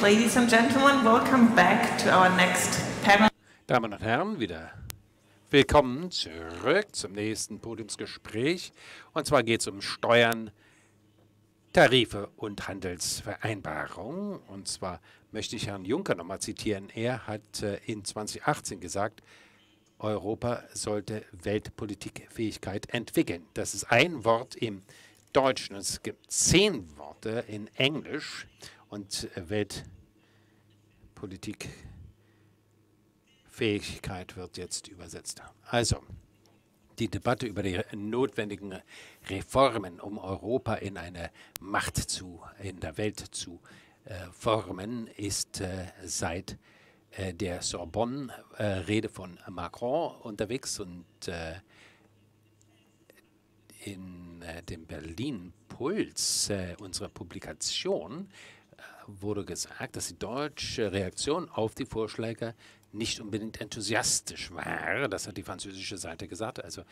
Ladies and gentlemen, welcome back to our next panel. Damen und Herren, wieder willkommen zurück zum nächsten Podiumsgespräch. Und zwar geht es um Steuern, Tarife und Handelsvereinbarungen. Und zwar möchte ich Herrn Juncker nochmal zitieren. Er hat äh, in 2018 gesagt, Europa sollte Weltpolitikfähigkeit entwickeln. Das ist ein Wort im Deutschen. Es gibt zehn Worte in Englisch und Weltpolitikfähigkeit wird jetzt übersetzt. Also, die Debatte über die notwendigen Reformen, um Europa in eine Macht zu, in der Welt zu äh, formen, ist äh, seit äh, der Sorbonne-Rede äh, von Macron unterwegs und äh, in äh, dem Berlin Puls, unsere Publikation, wurde gesagt, dass die deutsche Reaktion auf die Vorschläge nicht unbedingt enthusiastisch war. Das hat die französische Seite gesagt. Also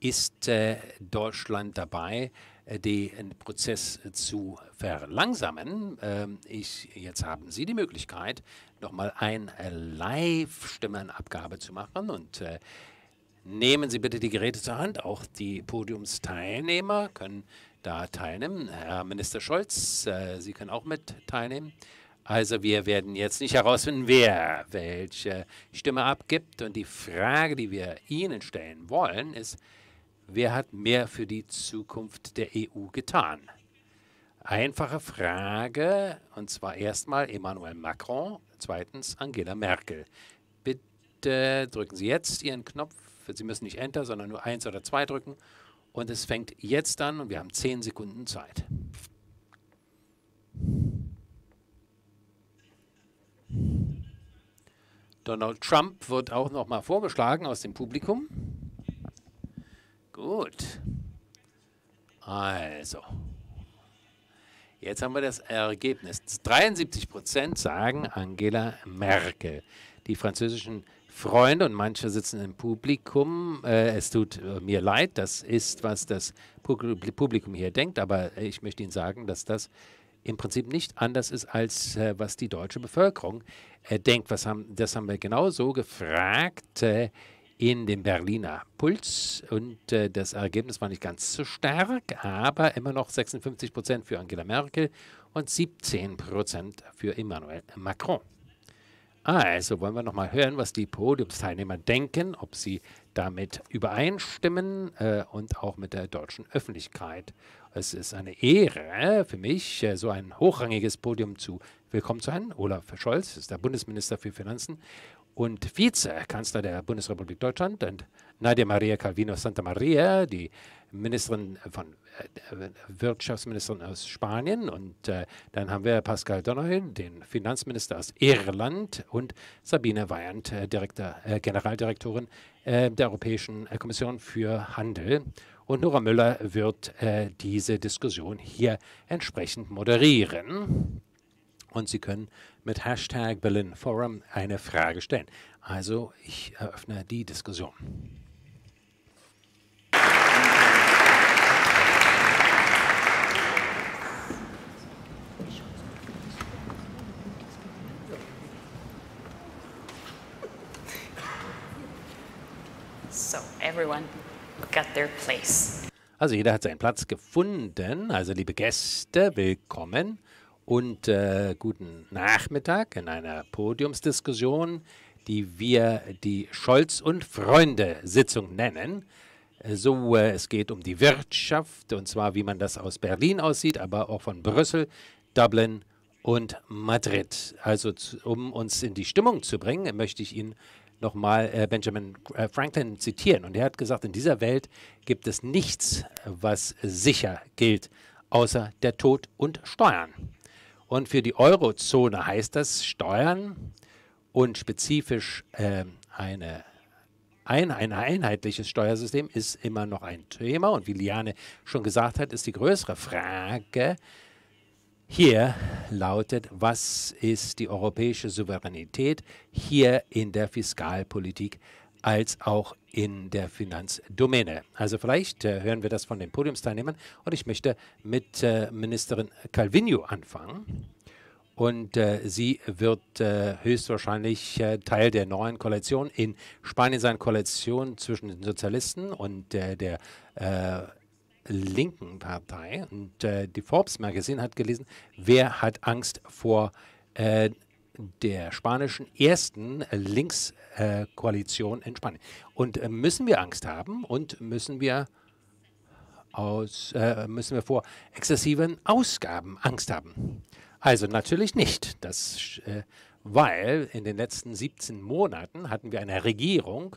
ist äh, Deutschland dabei, äh, den äh, Prozess zu verlangsamen. Ähm, ich, jetzt haben Sie die Möglichkeit, nochmal eine äh, Live-Stimmenabgabe zu machen. Und äh, nehmen Sie bitte die Geräte zur Hand. Auch die Podiumsteilnehmer können da teilnehmen. Herr Minister Scholz, äh, Sie können auch mit teilnehmen. Also wir werden jetzt nicht herausfinden, wer welche Stimme abgibt. Und die Frage, die wir Ihnen stellen wollen, ist, wer hat mehr für die Zukunft der EU getan? Einfache Frage, und zwar erstmal Emmanuel Macron, zweitens Angela Merkel. Bitte drücken Sie jetzt Ihren Knopf. Sie müssen nicht Enter, sondern nur eins oder zwei drücken und es fängt jetzt an und wir haben zehn Sekunden Zeit. Donald Trump wird auch noch mal vorgeschlagen aus dem Publikum. Gut. Also, jetzt haben wir das Ergebnis. 73 Prozent sagen Angela Merkel. Die französischen Freunde und manche sitzen im Publikum. Äh, es tut äh, mir leid, das ist, was das Publikum hier denkt, aber äh, ich möchte Ihnen sagen, dass das im Prinzip nicht anders ist, als äh, was die deutsche Bevölkerung äh, denkt. Was haben, das haben wir genauso gefragt äh, in dem Berliner Puls und äh, das Ergebnis war nicht ganz so stark, aber immer noch 56 Prozent für Angela Merkel und 17 Prozent für Emmanuel Macron. Also wollen wir nochmal hören, was die Podiumsteilnehmer denken, ob sie damit übereinstimmen äh, und auch mit der deutschen Öffentlichkeit. Es ist eine Ehre für mich, äh, so ein hochrangiges Podium zu willkommen zu haben. Olaf Scholz ist der Bundesminister für Finanzen und Vizekanzler der Bundesrepublik Deutschland und Nadia Maria Calvino Santa Maria, die Ministerin von äh, Wirtschaftsministerin aus Spanien und äh, dann haben wir Pascal Donohoe, den Finanzminister aus Irland und Sabine Weyand, äh, Direktor, äh, Generaldirektorin äh, der Europäischen Kommission für Handel. Und Nora Müller wird diese Diskussion hier entsprechend moderieren. Und Sie können mit Hashtag Berlin Forum eine Frage stellen. Also ich eröffne die Diskussion. So everyone got their place. Also jeder hat seinen Platz gefunden. Also liebe Gäste, willkommen und äh, guten Nachmittag in einer Podiumsdiskussion, die wir die Scholz und Freunde Sitzung nennen. So, äh, es geht um die Wirtschaft und zwar, wie man das aus Berlin aussieht, aber auch von Brüssel, Dublin und Madrid. Also um uns in die Stimmung zu bringen, möchte ich Ihnen nochmal äh, Benjamin äh, Franklin zitieren. Und er hat gesagt, in dieser Welt gibt es nichts, was sicher gilt, außer der Tod und Steuern. Und für die Eurozone heißt das Steuern und spezifisch äh, eine ein, ein einheitliches Steuersystem ist immer noch ein Thema. Und wie Liane schon gesagt hat, ist die größere Frage, hier lautet, was ist die europäische Souveränität hier in der Fiskalpolitik als auch in der Finanzdomäne. Also vielleicht äh, hören wir das von den Podiumsteilnehmern und ich möchte mit äh, Ministerin Calvino anfangen. Und äh, sie wird äh, höchstwahrscheinlich äh, Teil der neuen Koalition in Spanien sein, Koalition zwischen den Sozialisten und äh, der linken Partei. Und äh, die Forbes Magazine hat gelesen, wer hat Angst vor äh, der spanischen ersten äh, Linkskoalition in Spanien? Und äh, müssen wir Angst haben und müssen wir aus, äh, müssen wir vor exzessiven Ausgaben Angst haben? Also natürlich nicht, das, äh, weil in den letzten 17 Monaten hatten wir eine Regierung,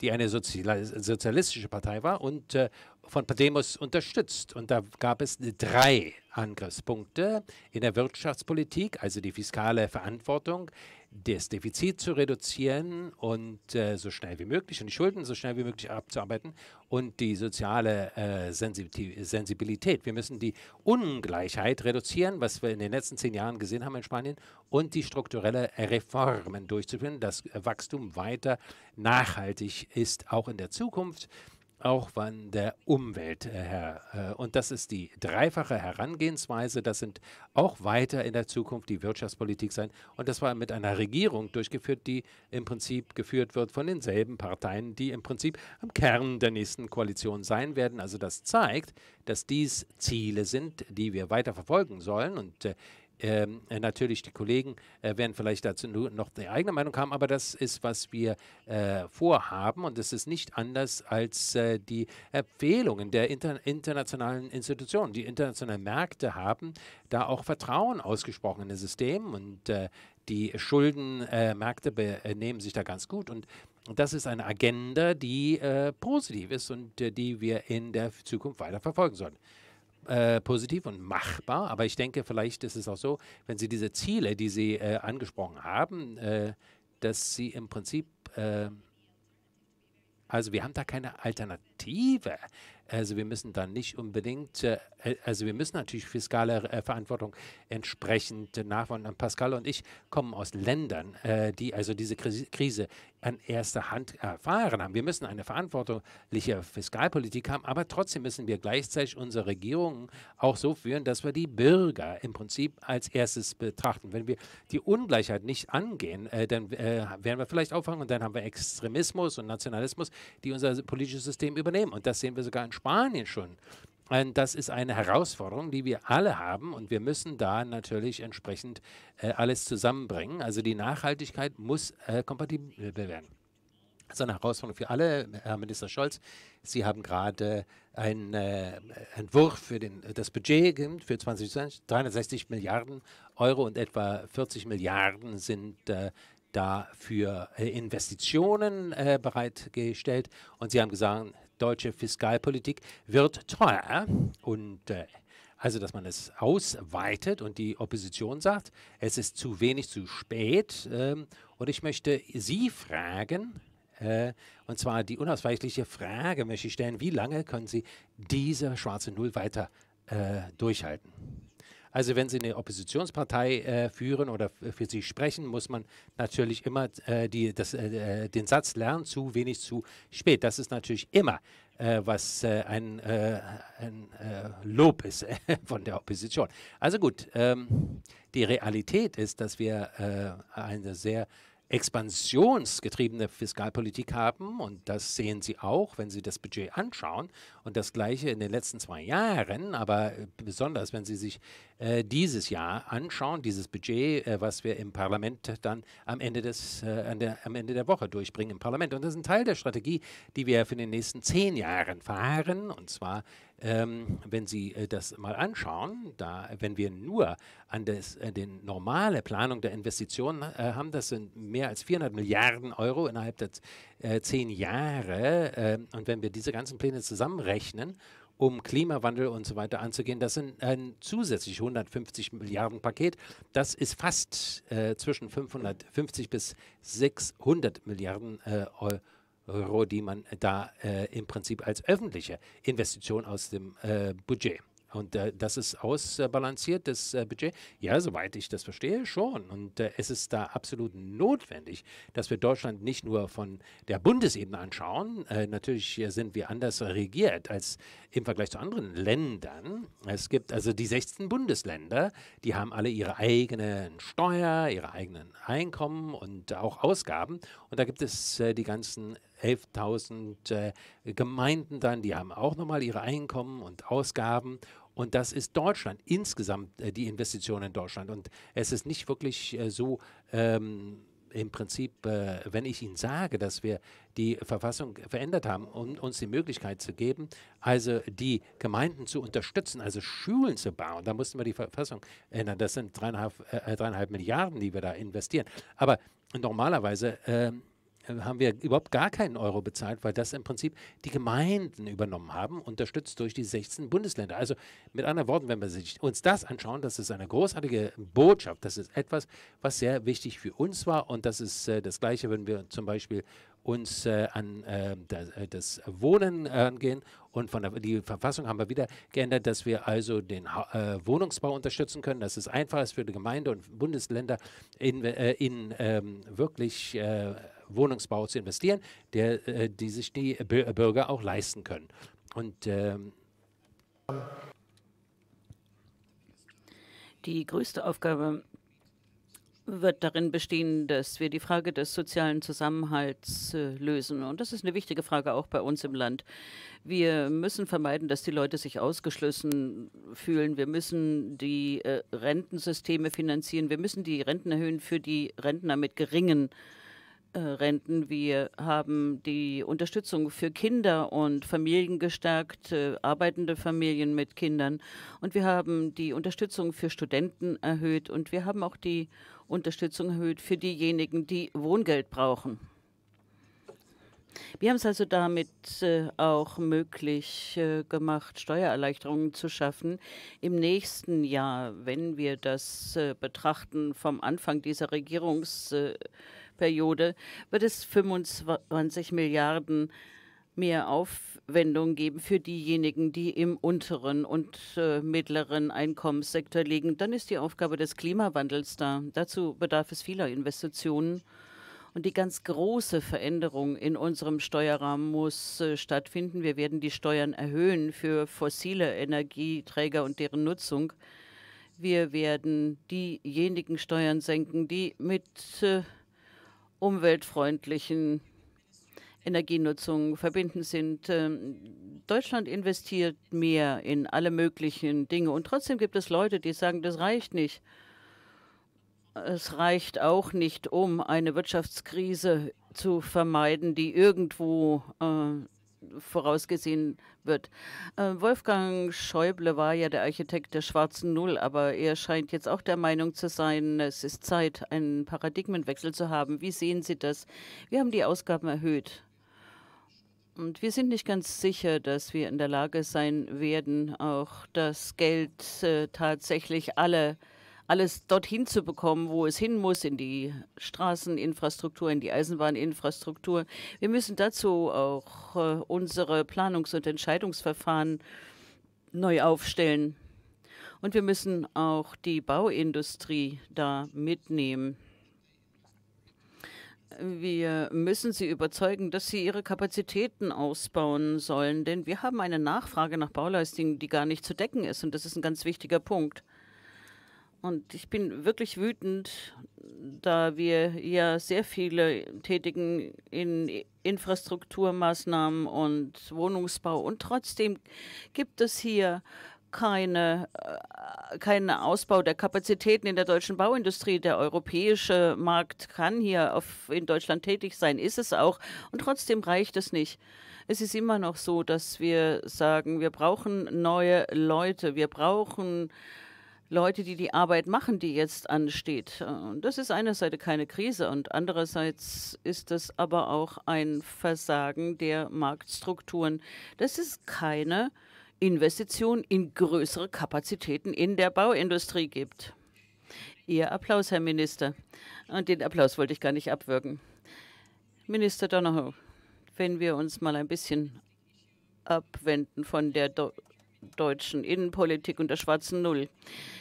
die eine sozialistische Partei war und äh, von Podemos unterstützt. Und da gab es drei Angriffspunkte in der Wirtschaftspolitik, also die fiskale Verantwortung, das Defizit zu reduzieren und äh, so schnell wie möglich und die Schulden so schnell wie möglich abzuarbeiten und die soziale äh, Sensibilität. Wir müssen die Ungleichheit reduzieren, was wir in den letzten zehn Jahren gesehen haben in Spanien, und die strukturelle Reformen durchzuführen, dass Wachstum weiter nachhaltig ist, auch in der Zukunft auch von der Umwelt äh, her. Äh, und das ist die dreifache Herangehensweise. Das sind auch weiter in der Zukunft die Wirtschaftspolitik sein. Und das war mit einer Regierung durchgeführt, die im Prinzip geführt wird von denselben Parteien, die im Prinzip am Kern der nächsten Koalition sein werden. Also das zeigt, dass dies Ziele sind, die wir weiter verfolgen sollen. Und äh, ähm, äh, natürlich, die Kollegen äh, werden vielleicht dazu noch die eigene Meinung haben, aber das ist, was wir äh, vorhaben und das ist nicht anders als äh, die Empfehlungen der inter internationalen Institutionen. Die internationalen Märkte haben da auch Vertrauen ausgesprochen in das System und äh, die Schuldenmärkte äh, benehmen sich da ganz gut und das ist eine Agenda, die positiv ist und die wir in der Zukunft weiter verfolgen sollten. Äh, positiv und machbar. Aber ich denke, vielleicht ist es auch so, wenn Sie diese Ziele, die Sie äh, angesprochen haben, äh, dass Sie im Prinzip, äh, also wir haben da keine Alternative. Also wir müssen dann nicht unbedingt, äh, also wir müssen natürlich fiskale Verantwortung entsprechend nachweisen. Pascal und ich kommen aus Ländern, die also diese Krise an erster Hand erfahren haben. Wir müssen eine verantwortliche Fiskalpolitik haben, aber trotzdem müssen wir gleichzeitig unsere Regierungen auch so führen, dass wir die Bürger im Prinzip als erstes betrachten. Wenn wir die Ungleichheit nicht angehen, äh, dann äh, werden wir vielleicht auffangen und dann haben wir Extremismus und Nationalismus, die unser politisches System übernehmen. Und das sehen wir sogar in Spanien schon. Äh, das ist eine Herausforderung, die wir alle haben und wir müssen da natürlich entsprechend äh, alles zusammenbringen. Also die Nachhaltigkeit muss äh, kompatibel werden. Das ist eine Herausforderung für alle. Herr Minister Scholz, Sie haben gerade einen äh, Entwurf für den, das Budget für 2020, 360 Milliarden Euro und etwa 40 Milliarden sind äh, da für äh, Investitionen bereitgestellt. Und Sie haben gesagt, deutsche Fiskalpolitik wird teuer. Und äh, also, dass man es ausweitet und die Opposition sagt, es ist zu wenig, zu spät. Ähm, und ich möchte Sie fragen, äh, und zwar die unausweichliche Frage möchte ich stellen, wie lange können Sie diese schwarze Null weiter äh, durchhalten? Also wenn Sie eine Oppositionspartei äh, führen oder für sie sprechen, muss man natürlich immer äh, die, das, äh, äh, den Satz lernen, zu wenig zu spät. Das ist natürlich immer äh, was äh, ein, ein Lob ist von der Opposition. Also gut, ähm, die Realität ist, dass wir eine sehr expansionsgetriebene Fiskalpolitik haben und das sehen Sie auch, wenn Sie das Budget anschauen und das gleiche in den letzten zwei Jahren, aber äh, besonders wenn Sie sich äh, dieses Jahr anschauen, dieses Budget, äh, was wir im Parlament dann am Ende, des, äh, der, am Ende der Woche durchbringen im Parlament. Und das ist ein Teil der Strategie, die wir für den nächsten zehn Jahren fahren und zwar ähm, wenn Sie äh, das mal anschauen, da, wenn wir nur an das, äh, die normale Planung der Investitionen äh, haben, das sind mehr als 400 Milliarden Euro innerhalb der äh, zehn Jahre. Ähm, und wenn wir diese ganzen Pläne zusammenrechnen, um Klimawandel und so weiter anzugehen, das sind ein zusätzlich 150 Milliarden Paket. Das ist fast äh, zwischen 550 bis 600 Milliarden äh, Euro. Euro, die man da äh, im Prinzip als öffentliche Investition aus dem äh, Budget. Und äh, das ist ausbalanciert, das äh, Budget? Ja, soweit ich das verstehe, schon. Und äh, es ist da absolut notwendig, dass wir Deutschland nicht nur von der Bundesebene anschauen. Äh, natürlich sind wir anders regiert als im Vergleich zu anderen Ländern. Es gibt also die 16 Bundesländer, die haben alle ihre eigenen Steuer, ihre eigenen Einkommen und auch Ausgaben. Und da gibt es äh, die ganzen 11.000 äh, Gemeinden dann, die haben auch nochmal ihre Einkommen und Ausgaben. Und das ist Deutschland, insgesamt äh, die Investition in Deutschland. Und es ist nicht wirklich äh, so. Ähm, im Prinzip, äh, wenn ich Ihnen sage, dass wir die Verfassung verändert haben, um uns die Möglichkeit zu geben, also die Gemeinden zu unterstützen, also Schulen zu bauen, da mussten wir die Verfassung ändern. Das sind dreieinhalb, äh, dreieinhalb Milliarden, die wir da investieren. Aber normalerweise äh, haben wir überhaupt gar keinen Euro bezahlt, weil das im Prinzip die Gemeinden übernommen haben, unterstützt durch die 16 Bundesländer. Also mit anderen Worten, wenn wir uns das anschauen, das ist eine großartige Botschaft. Das ist etwas, was sehr wichtig für uns war. Und das ist äh, das Gleiche, wenn wir zum Beispiel uns äh, an äh, das, äh, das, Wohnen angehen und von der, die Verfassung haben wir wieder geändert, dass wir also den äh, Wohnungsbau unterstützen können, dass es einfach ist für die Gemeinde und Bundesländer in, äh, in ähm, wirklich äh, Wohnungsbau zu investieren, der, äh, die sich die Bürger auch leisten können. Und ähm die größte Aufgabe wird darin bestehen, dass wir die Frage des sozialen Zusammenhalts äh, lösen. Und das ist eine wichtige Frage auch bei uns im Land. Wir müssen vermeiden, dass die Leute sich ausgeschlossen fühlen. Wir müssen die äh, Rentensysteme finanzieren. Wir müssen die Renten erhöhen für die Rentner mit geringen äh, Renten. Wir haben die Unterstützung für Kinder und Familien gestärkt, äh, arbeitende Familien mit Kindern. Und wir haben die Unterstützung für Studenten erhöht. Und wir haben auch die Unterstützung erhöht für diejenigen, die Wohngeld brauchen. Wir haben es also damit äh, auch möglich äh, gemacht, Steuererleichterungen zu schaffen. Im nächsten Jahr, wenn wir das äh, betrachten vom Anfang dieser Regierungsperiode, wird es 25 Milliarden Euro mehr Aufwendung geben für diejenigen, die im unteren und äh, mittleren Einkommenssektor liegen, dann ist die Aufgabe des Klimawandels da. Dazu bedarf es vieler Investitionen. Und die ganz große Veränderung in unserem Steuerrahmen muss äh, stattfinden. Wir werden die Steuern erhöhen für fossile Energieträger und deren Nutzung. Wir werden diejenigen Steuern senken, die mit äh, umweltfreundlichen Energienutzung verbinden sind. Ähm, Deutschland investiert mehr in alle möglichen Dinge. Und trotzdem gibt es Leute, die sagen, das reicht nicht. Es reicht auch nicht, um eine Wirtschaftskrise zu vermeiden, die irgendwo äh, vorausgesehen wird. Äh, Wolfgang Schäuble war ja der Architekt der schwarzen Null, aber er scheint jetzt auch der Meinung zu sein, es ist Zeit, einen Paradigmenwechsel zu haben. Wie sehen Sie das? Wir haben die Ausgaben erhöht und wir sind nicht ganz sicher, dass wir in der Lage sein werden, auch das Geld äh, tatsächlich alle, alles dorthin zu bekommen, wo es hin muss, in die Straßeninfrastruktur, in die Eisenbahninfrastruktur. Wir müssen dazu auch äh, unsere Planungs- und Entscheidungsverfahren neu aufstellen. Und wir müssen auch die Bauindustrie da mitnehmen. Wir müssen sie überzeugen, dass sie ihre Kapazitäten ausbauen sollen, denn wir haben eine Nachfrage nach Bauleistungen, die gar nicht zu decken ist. Und das ist ein ganz wichtiger Punkt. Und ich bin wirklich wütend, da wir ja sehr viele tätigen in Infrastrukturmaßnahmen und Wohnungsbau. Und trotzdem gibt es hier keine, äh, keinen Ausbau der Kapazitäten in der deutschen Bauindustrie. Der europäische Markt kann hier auf, in Deutschland tätig sein, ist es auch. Und trotzdem reicht es nicht. Es ist immer noch so, dass wir sagen, wir brauchen neue Leute, wir brauchen Leute, die die Arbeit machen, die jetzt ansteht. Und das ist einerseits keine Krise und andererseits ist das aber auch ein Versagen der Marktstrukturen. Das ist keine Krise Investitionen in größere Kapazitäten in der Bauindustrie gibt. Ihr Applaus, Herr Minister. Und den Applaus wollte ich gar nicht abwürgen. Minister Donohoe, wenn wir uns mal ein bisschen abwenden von der Do deutschen Innenpolitik und der schwarzen Null.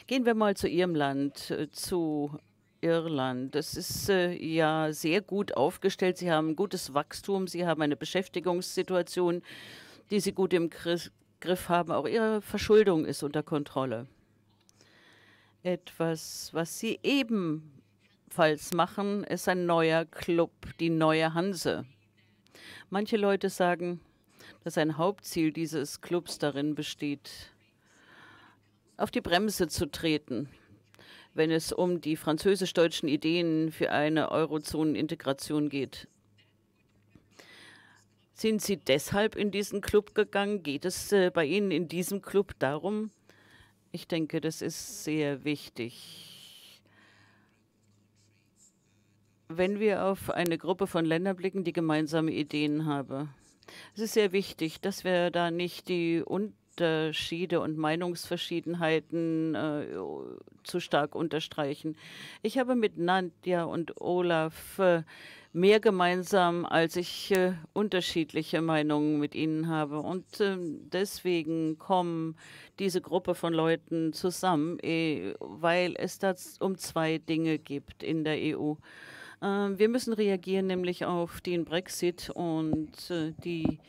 Gehen wir mal zu Ihrem Land, äh, zu Irland. Das ist äh, ja sehr gut aufgestellt. Sie haben gutes Wachstum, Sie haben eine Beschäftigungssituation, die Sie gut im Griff Griff haben. Auch ihre Verschuldung ist unter Kontrolle. Etwas, was sie ebenfalls machen, ist ein neuer Club, die neue Hanse. Manche Leute sagen, dass ein Hauptziel dieses Clubs darin besteht, auf die Bremse zu treten, wenn es um die französisch-deutschen Ideen für eine Eurozonenintegration geht. Sind Sie deshalb in diesen Club gegangen? Geht es äh, bei Ihnen in diesem Club darum? Ich denke, das ist sehr wichtig. Wenn wir auf eine Gruppe von Ländern blicken, die gemeinsame Ideen haben. Es ist sehr wichtig, dass wir da nicht die Un Unterschiede und Meinungsverschiedenheiten äh, zu stark unterstreichen. Ich habe mit Nadja und Olaf äh, mehr gemeinsam, als ich äh, unterschiedliche Meinungen mit ihnen habe. Und äh, deswegen kommen diese Gruppe von Leuten zusammen, eh, weil es da um zwei Dinge gibt in der EU. Äh, wir müssen reagieren nämlich auf den Brexit und äh, die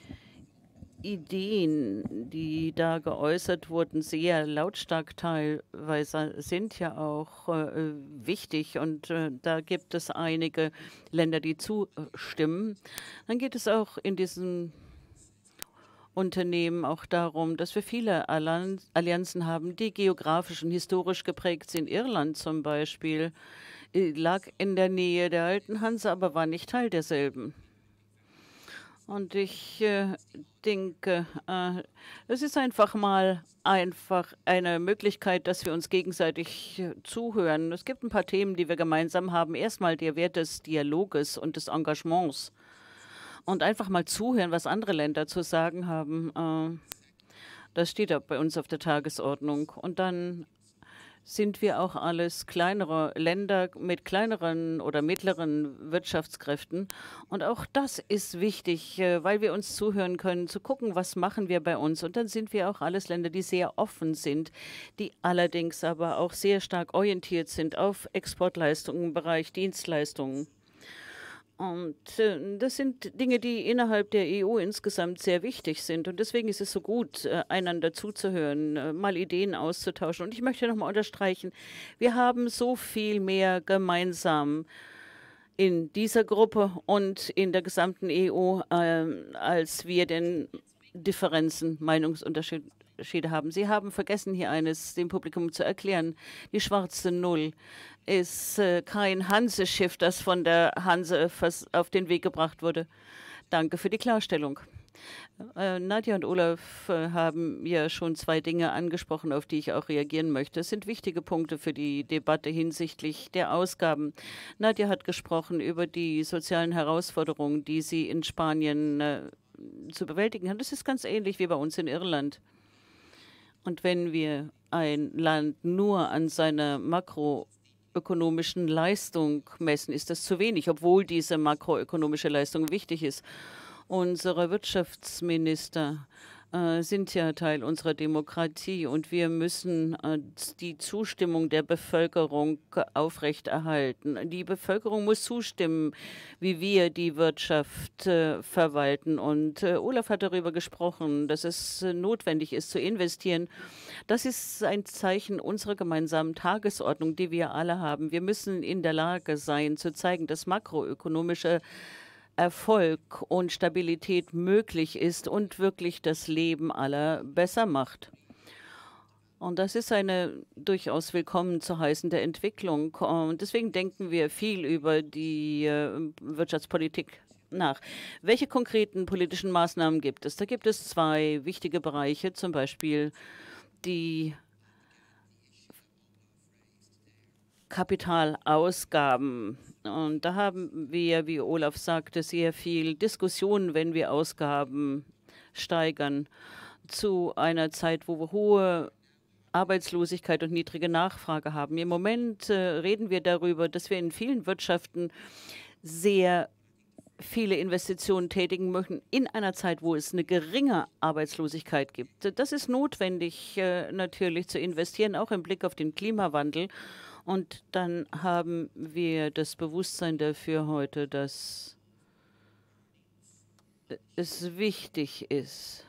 Ideen, die da geäußert wurden, sehr lautstark teilweise, sind ja auch äh, wichtig. Und äh, da gibt es einige Länder, die zustimmen. Dann geht es auch in diesem Unternehmen auch darum, dass wir viele Allianzen haben, die geografisch und historisch geprägt sind. Irland zum Beispiel äh, lag in der Nähe der alten Hanse, aber war nicht Teil derselben. Und ich äh, denke, äh, es ist einfach mal einfach eine Möglichkeit, dass wir uns gegenseitig äh, zuhören. Es gibt ein paar Themen, die wir gemeinsam haben. Erstmal der Wert des Dialoges und des Engagements. Und einfach mal zuhören, was andere Länder zu sagen haben. Äh, das steht auch bei uns auf der Tagesordnung. Und dann sind wir auch alles kleinere Länder mit kleineren oder mittleren Wirtschaftskräften. Und auch das ist wichtig, äh, weil wir uns zuhören können, zu gucken, was machen wir bei uns. Und dann sind wir auch alles Länder, die sehr offen sind, die allerdings aber auch sehr stark orientiert sind auf Exportleistungen im Bereich Dienstleistungen. Und äh, das sind Dinge, die innerhalb der EU insgesamt sehr wichtig sind. Und deswegen ist es so gut, äh, einander zuzuhören, äh, mal Ideen auszutauschen. Und ich möchte nochmal unterstreichen, wir haben so viel mehr gemeinsam in dieser Gruppe und in der gesamten EU, ähm, als wir den Differenzen, Meinungsunterschieden Unterschiede haben. Sie haben vergessen, hier eines dem Publikum zu erklären. Die schwarze Null ist äh, kein Hanseschiff, das von der Hanse auf den Weg gebracht wurde. Danke für die Klarstellung. Äh, Nadja und Olaf äh, haben ja schon zwei Dinge angesprochen, auf die ich auch reagieren möchte. Es sind wichtige Punkte für die Debatte hinsichtlich der Ausgaben. Nadja hat gesprochen über die sozialen Herausforderungen, die sie in Spanien äh, zu bewältigen haben. Das ist ganz ähnlich wie bei uns in Irland. Und wenn wir ein Land nur an seiner makroökonomischen Leistung messen, ist das zu wenig, obwohl diese makroökonomische Leistung wichtig ist. Unsere Wirtschaftsminister äh, sind ja Teil unserer Demokratie und wir müssen äh, die Zustimmung der Bevölkerung aufrechterhalten. Die Bevölkerung muss zustimmen, wie wir die Wirtschaft äh, verwalten. Und äh, Olaf hat darüber gesprochen, dass es äh, notwendig ist zu investieren. Das ist ein Zeichen unserer gemeinsamen Tagesordnung, die wir alle haben. Wir müssen in der Lage sein zu zeigen, dass makroökonomische Erfolg und Stabilität möglich ist und wirklich das Leben aller besser macht. Und das ist eine durchaus willkommen zu heißende Entwicklung. Und deswegen denken wir viel über die äh, Wirtschaftspolitik nach. Welche konkreten politischen Maßnahmen gibt es? Da gibt es zwei wichtige Bereiche, zum Beispiel die Kapitalausgaben. Und da haben wir, wie Olaf sagte, sehr viel Diskussion, wenn wir Ausgaben steigern. Zu einer Zeit, wo wir hohe Arbeitslosigkeit und niedrige Nachfrage haben. Im Moment äh, reden wir darüber, dass wir in vielen Wirtschaften sehr viele Investitionen tätigen möchten in einer Zeit, wo es eine geringe Arbeitslosigkeit gibt. Das ist notwendig, äh, natürlich zu investieren, auch im Blick auf den Klimawandel und dann haben wir das Bewusstsein dafür heute, dass es wichtig ist,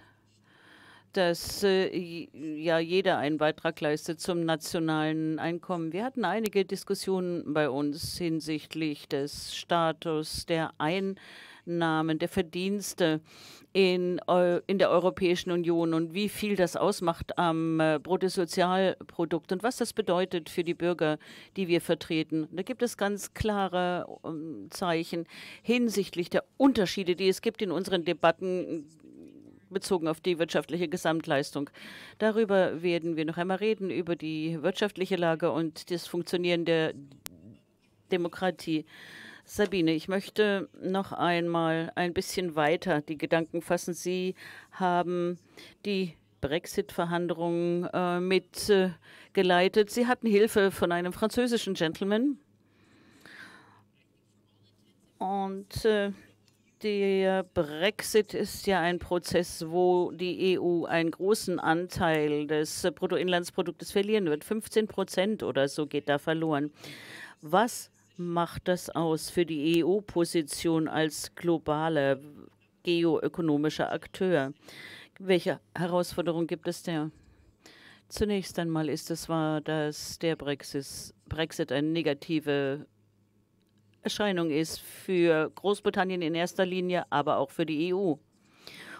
dass äh, ja jeder einen Beitrag leistet zum nationalen Einkommen. Wir hatten einige Diskussionen bei uns hinsichtlich des Status der Einkommen Einnahmen, der Verdienste in, in der Europäischen Union und wie viel das ausmacht am äh, Bruttosozialprodukt und was das bedeutet für die Bürger, die wir vertreten. Da gibt es ganz klare ähm, Zeichen hinsichtlich der Unterschiede, die es gibt in unseren Debatten äh, bezogen auf die wirtschaftliche Gesamtleistung. Darüber werden wir noch einmal reden, über die wirtschaftliche Lage und das Funktionieren der Demokratie. Sabine, ich möchte noch einmal ein bisschen weiter die Gedanken fassen. Sie haben die Brexit-Verhandlungen äh, mitgeleitet. Äh, Sie hatten Hilfe von einem französischen Gentleman. Und äh, der Brexit ist ja ein Prozess, wo die EU einen großen Anteil des äh, Bruttoinlandsproduktes verlieren wird. 15 Prozent oder so geht da verloren. Was macht das aus für die EU-Position als globaler geoökonomischer Akteur? Welche Herausforderung gibt es da? Zunächst einmal ist es wahr, dass der Brexit, Brexit eine negative Erscheinung ist für Großbritannien in erster Linie, aber auch für die EU.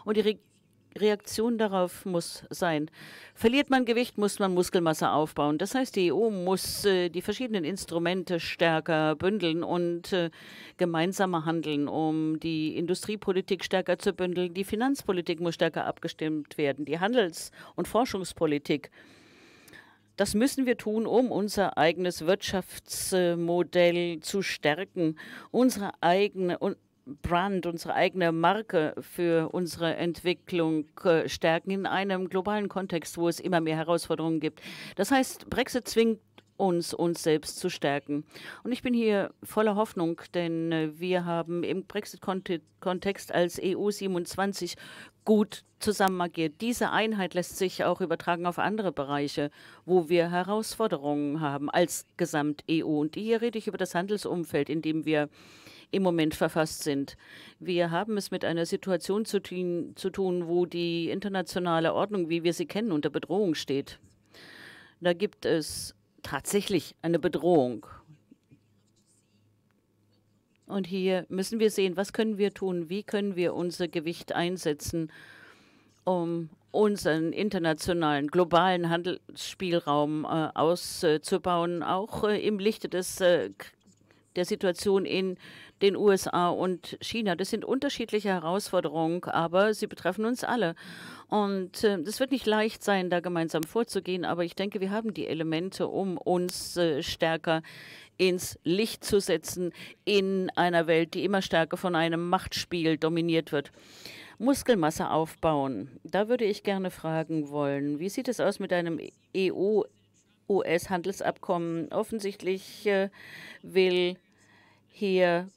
Und die Regierung Reaktion darauf muss sein. Verliert man Gewicht, muss man Muskelmasse aufbauen. Das heißt, die EU muss äh, die verschiedenen Instrumente stärker bündeln und äh, gemeinsamer handeln, um die Industriepolitik stärker zu bündeln. Die Finanzpolitik muss stärker abgestimmt werden, die Handels- und Forschungspolitik. Das müssen wir tun, um unser eigenes Wirtschaftsmodell zu stärken, unsere eigene Brand, unsere eigene Marke für unsere Entwicklung äh, stärken in einem globalen Kontext, wo es immer mehr Herausforderungen gibt. Das heißt, Brexit zwingt uns, uns selbst zu stärken. Und ich bin hier voller Hoffnung, denn äh, wir haben im Brexit-Kontext als EU 27 gut zusammen agiert. Diese Einheit lässt sich auch übertragen auf andere Bereiche, wo wir Herausforderungen haben als Gesamt-EU. Und hier rede ich über das Handelsumfeld, in dem wir im Moment verfasst sind. Wir haben es mit einer Situation zu tun, zu tun wo die internationale Ordnung, wie wir sie kennen, unter Bedrohung steht. Da gibt es tatsächlich eine Bedrohung. Und hier müssen wir sehen, was können wir tun, wie können wir unser Gewicht einsetzen, um unseren internationalen, globalen Handelsspielraum äh, auszubauen, auch äh, im Lichte des, äh, der Situation in den USA und China. Das sind unterschiedliche Herausforderungen, aber sie betreffen uns alle. Und es äh, wird nicht leicht sein, da gemeinsam vorzugehen, aber ich denke, wir haben die Elemente, um uns äh, stärker ins Licht zu setzen in einer Welt, die immer stärker von einem Machtspiel dominiert wird. Muskelmasse aufbauen. Da würde ich gerne fragen wollen, wie sieht es aus mit einem EU US-Handelsabkommen. Offensichtlich äh, will hier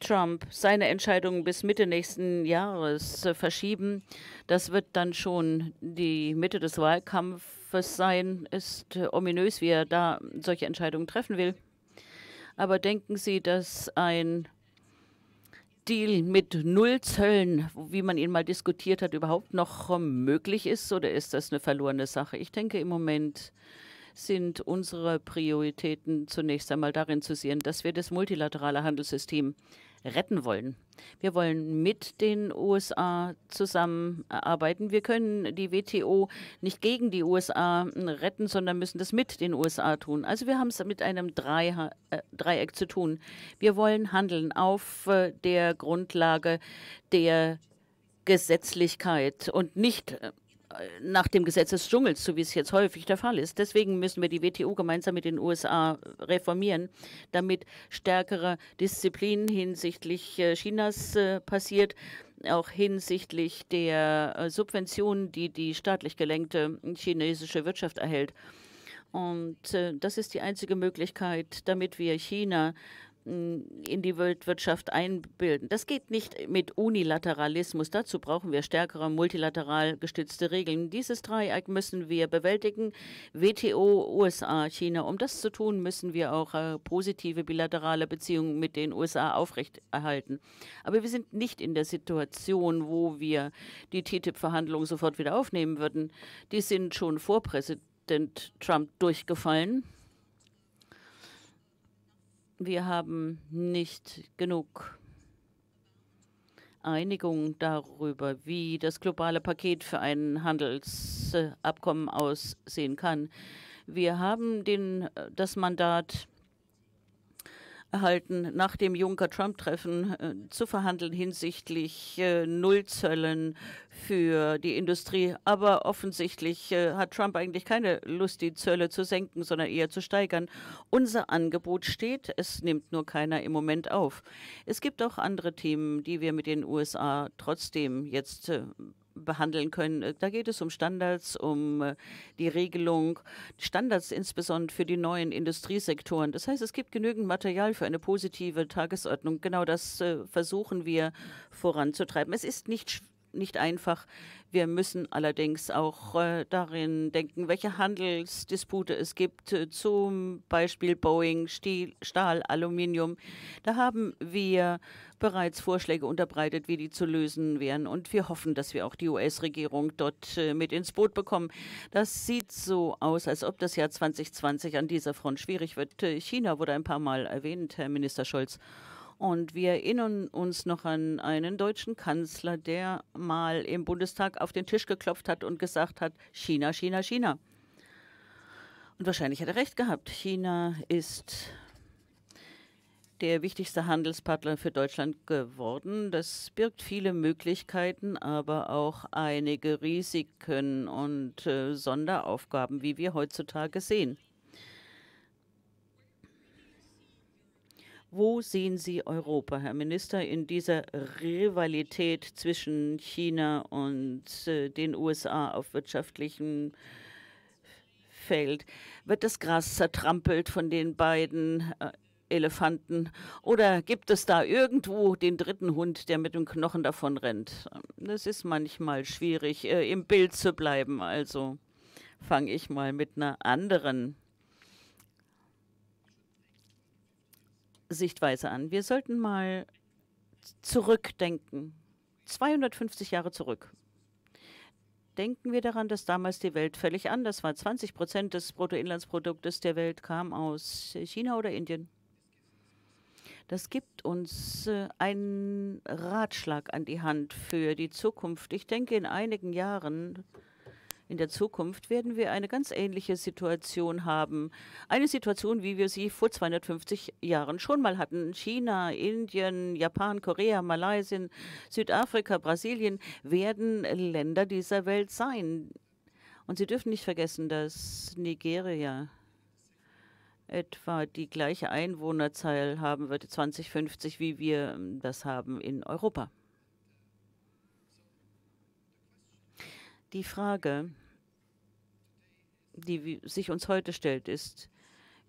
Trump seine Entscheidung bis Mitte nächsten Jahres äh, verschieben. Das wird dann schon die Mitte des Wahlkampfes sein. Ist äh, ominös, wie er da solche Entscheidungen treffen will. Aber denken Sie, dass ein Deal mit Nullzöllen, wie man ihn mal diskutiert hat, überhaupt noch äh, möglich ist? Oder ist das eine verlorene Sache? Ich denke im Moment sind unsere Prioritäten zunächst einmal darin zu sehen, dass wir das multilaterale Handelssystem retten wollen. Wir wollen mit den USA zusammenarbeiten. Wir können die WTO nicht gegen die USA äh, retten, sondern müssen das mit den USA tun. Also wir haben es mit einem Dreie äh, Dreieck zu tun. Wir wollen handeln auf äh, der Grundlage der Gesetzlichkeit und nicht nach dem Gesetz des Dschungels, so wie es jetzt häufig der Fall ist. Deswegen müssen wir die WTO gemeinsam mit den USA reformieren, damit stärkere Disziplin hinsichtlich äh, Chinas äh, passiert, auch hinsichtlich der äh, Subventionen, die die staatlich gelenkte chinesische Wirtschaft erhält. Und das ist die einzige Möglichkeit, damit wir China in die Weltwirtschaft einbilden. Das geht nicht mit Unilateralismus. Dazu brauchen wir stärkere multilateral gestützte Regeln. Dieses Dreieck müssen wir bewältigen. WTO, USA, China. Um das zu tun, müssen wir auch äh, positive bilaterale Beziehungen mit den USA aufrechterhalten. Aber wir sind nicht in der Situation, wo wir die TTIP-Verhandlungen sofort wieder aufnehmen würden. Die sind schon vor Präsident Trump durchgefallen wir haben nicht genug Einigung darüber, wie das globale Paket für ein Handelsabkommen aussehen kann. Wir haben den, äh, das Mandat erhalten, nach dem Juncker-Trump-Treffen äh, zu verhandeln hinsichtlich äh, Nullzöllen für die Industrie. Aber offensichtlich äh, hat Trump eigentlich keine Lust, die Zölle zu senken, sondern eher zu steigern. Unser Angebot steht, es nimmt nur keiner im Moment auf. Es gibt auch andere Themen, die wir mit den USA trotzdem jetzt äh, behandeln können. Äh, da geht es um Standards, um äh, die Regelung, Standards insbesondere für die neuen Industriesektoren. Das heißt, es gibt genügend Material für eine positive Tagesordnung. Genau das äh, versuchen wir voranzutreiben. Es ist nicht schwierig nicht einfach. Wir müssen allerdings auch äh, darin denken, welche Handelsdispute es gibt, äh, zum Beispiel Boeing, Stiel, Stahl, Aluminium. Da haben wir bereits Vorschläge unterbreitet, wie die zu lösen wären. Und wir hoffen, dass wir auch die US-Regierung dort äh, mit ins Boot bekommen. Das sieht so aus, als ob das Jahr 2020 an dieser Front schwierig wird. Äh, China wurde ein paar Mal erwähnt, Herr Minister Scholz. Und wir erinnern uns noch an einen deutschen Kanzler, der mal im Bundestag auf den Tisch geklopft hat und gesagt hat, China, China, China. Und wahrscheinlich hat er recht gehabt. China ist der wichtigste Handelspartner für Deutschland geworden. Das birgt viele Möglichkeiten, aber auch einige Risiken und äh, Sonderaufgaben, wie wir heutzutage sehen. Wo sehen Sie Europa, Herr Minister, in dieser Rivalität zwischen China und äh, den USA auf wirtschaftlichem Feld? Wird das Gras zertrampelt von den beiden äh, Elefanten? Oder gibt es da irgendwo den dritten Hund, der mit dem Knochen davon rennt? Das ist manchmal schwierig, äh, im Bild zu bleiben. Also fange ich mal mit einer anderen Sichtweise an. Wir sollten mal zurückdenken, 250 Jahre zurück. Denken wir daran, dass damals die Welt völlig anders war. 20 Prozent des Bruttoinlandsproduktes der Welt kam aus China oder Indien. Das gibt uns äh, einen Ratschlag an die Hand für die Zukunft. Ich denke, in einigen Jahren in der Zukunft werden wir eine ganz ähnliche Situation haben. Eine Situation, wie wir sie vor 250 Jahren schon mal hatten. China, Indien, Japan, Korea, Malaysia, Südafrika, Brasilien werden Länder dieser Welt sein. Und Sie dürfen nicht vergessen, dass Nigeria etwa die gleiche Einwohnerzahl haben wird, 2050, wie wir das haben in Europa. Die Frage, die sich uns heute stellt, ist,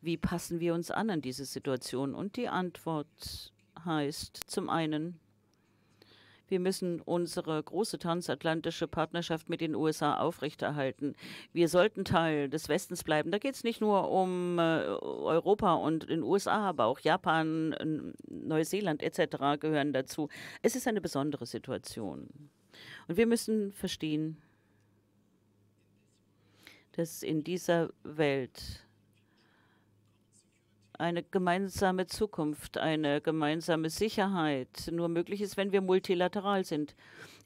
wie passen wir uns an an diese Situation? Und die Antwort heißt zum einen, wir müssen unsere große transatlantische Partnerschaft mit den USA aufrechterhalten. Wir sollten Teil des Westens bleiben. Da geht es nicht nur um äh, Europa und den USA, aber auch Japan, Neuseeland etc. gehören dazu. Es ist eine besondere Situation. Und wir müssen verstehen, dass in dieser Welt eine gemeinsame Zukunft, eine gemeinsame Sicherheit nur möglich ist, wenn wir multilateral sind.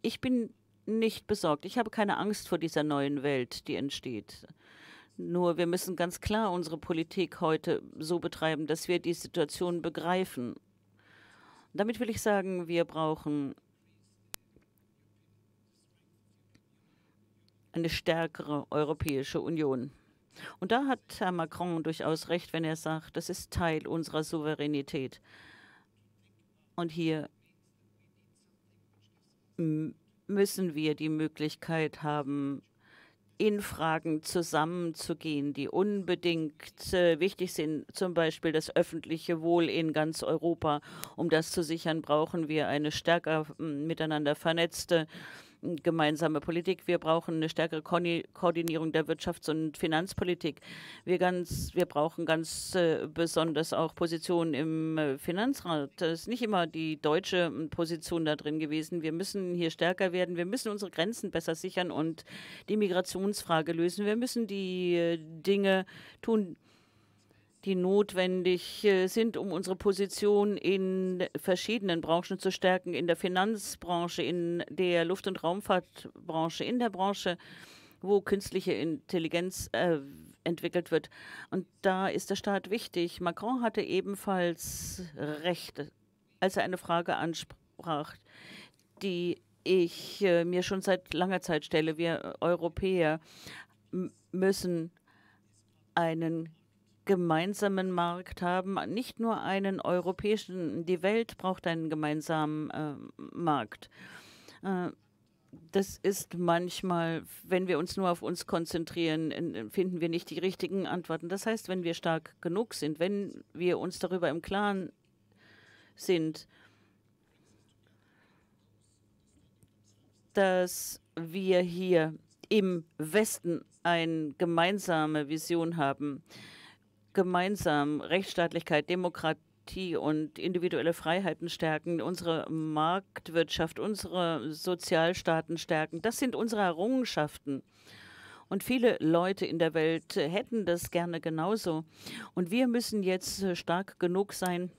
Ich bin nicht besorgt. Ich habe keine Angst vor dieser neuen Welt, die entsteht. Nur wir müssen ganz klar unsere Politik heute so betreiben, dass wir die Situation begreifen. Damit will ich sagen, wir brauchen eine stärkere Europäische Union. Und da hat Herr Macron durchaus recht, wenn er sagt, das ist Teil unserer Souveränität. Und hier müssen wir die Möglichkeit haben, in Fragen zusammenzugehen, die unbedingt äh, wichtig sind, zum Beispiel das öffentliche Wohl in ganz Europa. Um das zu sichern, brauchen wir eine stärker miteinander vernetzte gemeinsame Politik. Wir brauchen eine stärkere Ko Koordinierung der Wirtschafts- und Finanzpolitik. Wir, ganz, wir brauchen ganz äh, besonders auch Positionen im äh, Finanzrat. Das ist nicht immer die deutsche ähm, Position da drin gewesen. Wir müssen hier stärker werden. Wir müssen unsere Grenzen besser sichern und die Migrationsfrage lösen. Wir müssen die äh, Dinge tun, die notwendig äh, sind, um unsere Position in verschiedenen Branchen zu stärken, in der Finanzbranche, in der Luft- und Raumfahrtbranche, in der Branche, wo künstliche Intelligenz äh, entwickelt wird. Und da ist der Staat wichtig. Macron hatte ebenfalls recht, als er eine Frage ansprach, die ich äh, mir schon seit langer Zeit stelle. Wir Europäer müssen einen gemeinsamen Markt haben, nicht nur einen europäischen. Die Welt braucht einen gemeinsamen äh, Markt. Äh, das ist manchmal, wenn wir uns nur auf uns konzentrieren, finden wir nicht die richtigen Antworten. Das heißt, wenn wir stark genug sind, wenn wir uns darüber im Klaren sind, dass wir hier im Westen eine gemeinsame Vision haben gemeinsam Rechtsstaatlichkeit, Demokratie, und individuelle Freiheiten stärken, unsere Marktwirtschaft, unsere Sozialstaaten stärken. Das sind unsere Errungenschaften. Und viele Leute in der Welt hätten das gerne genauso. Und wir müssen jetzt stark genug sein,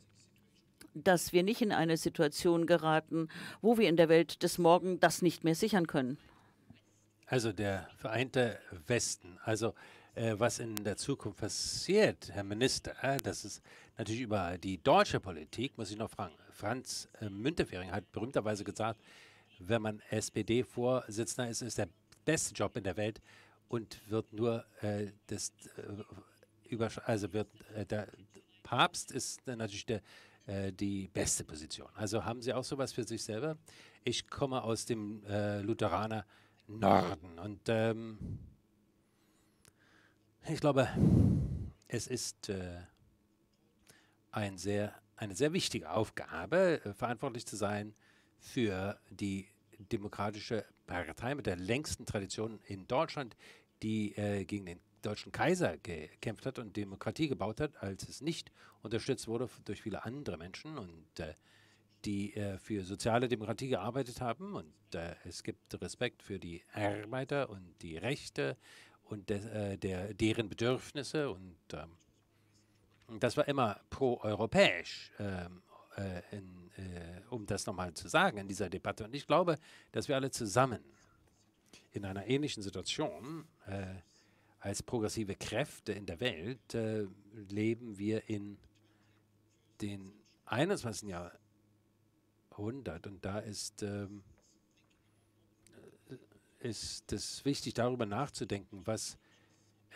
dass wir nicht in eine Situation geraten, wo wir in der Welt des Morgen das nicht mehr sichern können. Also der vereinte Westen, also äh, was in der Zukunft passiert, Herr Minister. Das ist natürlich über die deutsche Politik, muss ich noch fragen. Franz äh, Müntefering hat berühmterweise gesagt, wenn man SPD-Vorsitzender ist, ist der beste Job in der Welt und wird nur äh, das äh, über, also wird äh, der Papst ist äh, natürlich der die beste Position. Also haben Sie auch sowas für sich selber? Ich komme aus dem äh, Lutheraner Norden und ähm, ich glaube, es ist äh, ein sehr, eine sehr wichtige Aufgabe, äh, verantwortlich zu sein für die demokratische Partei mit der längsten Tradition in Deutschland, die äh, gegen den deutschen Kaiser gekämpft hat und Demokratie gebaut hat, als es nicht unterstützt wurde durch viele andere Menschen und äh, die äh, für soziale Demokratie gearbeitet haben. Und äh, es gibt Respekt für die Arbeiter und die Rechte und de, äh, der, deren Bedürfnisse. Und ähm, das war immer pro-europäisch, ähm, äh, äh, um das nochmal zu sagen in dieser Debatte. Und ich glaube, dass wir alle zusammen in einer ähnlichen Situation äh, als progressive Kräfte in der Welt äh, leben wir in den 21. Jahrhundert. Und da ist ähm, ist es wichtig, darüber nachzudenken, was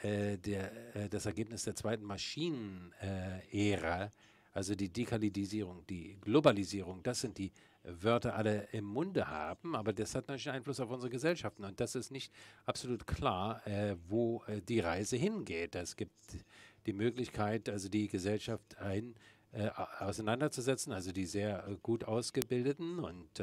äh, der, äh, das Ergebnis der zweiten Maschinenära, also die Dekalidisierung, die Globalisierung, das sind die Wörter alle im Munde haben, aber das hat natürlich Einfluss auf unsere Gesellschaften und das ist nicht absolut klar, äh, wo äh, die Reise hingeht. Es gibt die Möglichkeit, also die Gesellschaft ein, äh, auseinanderzusetzen, also die sehr äh, gut ausgebildeten und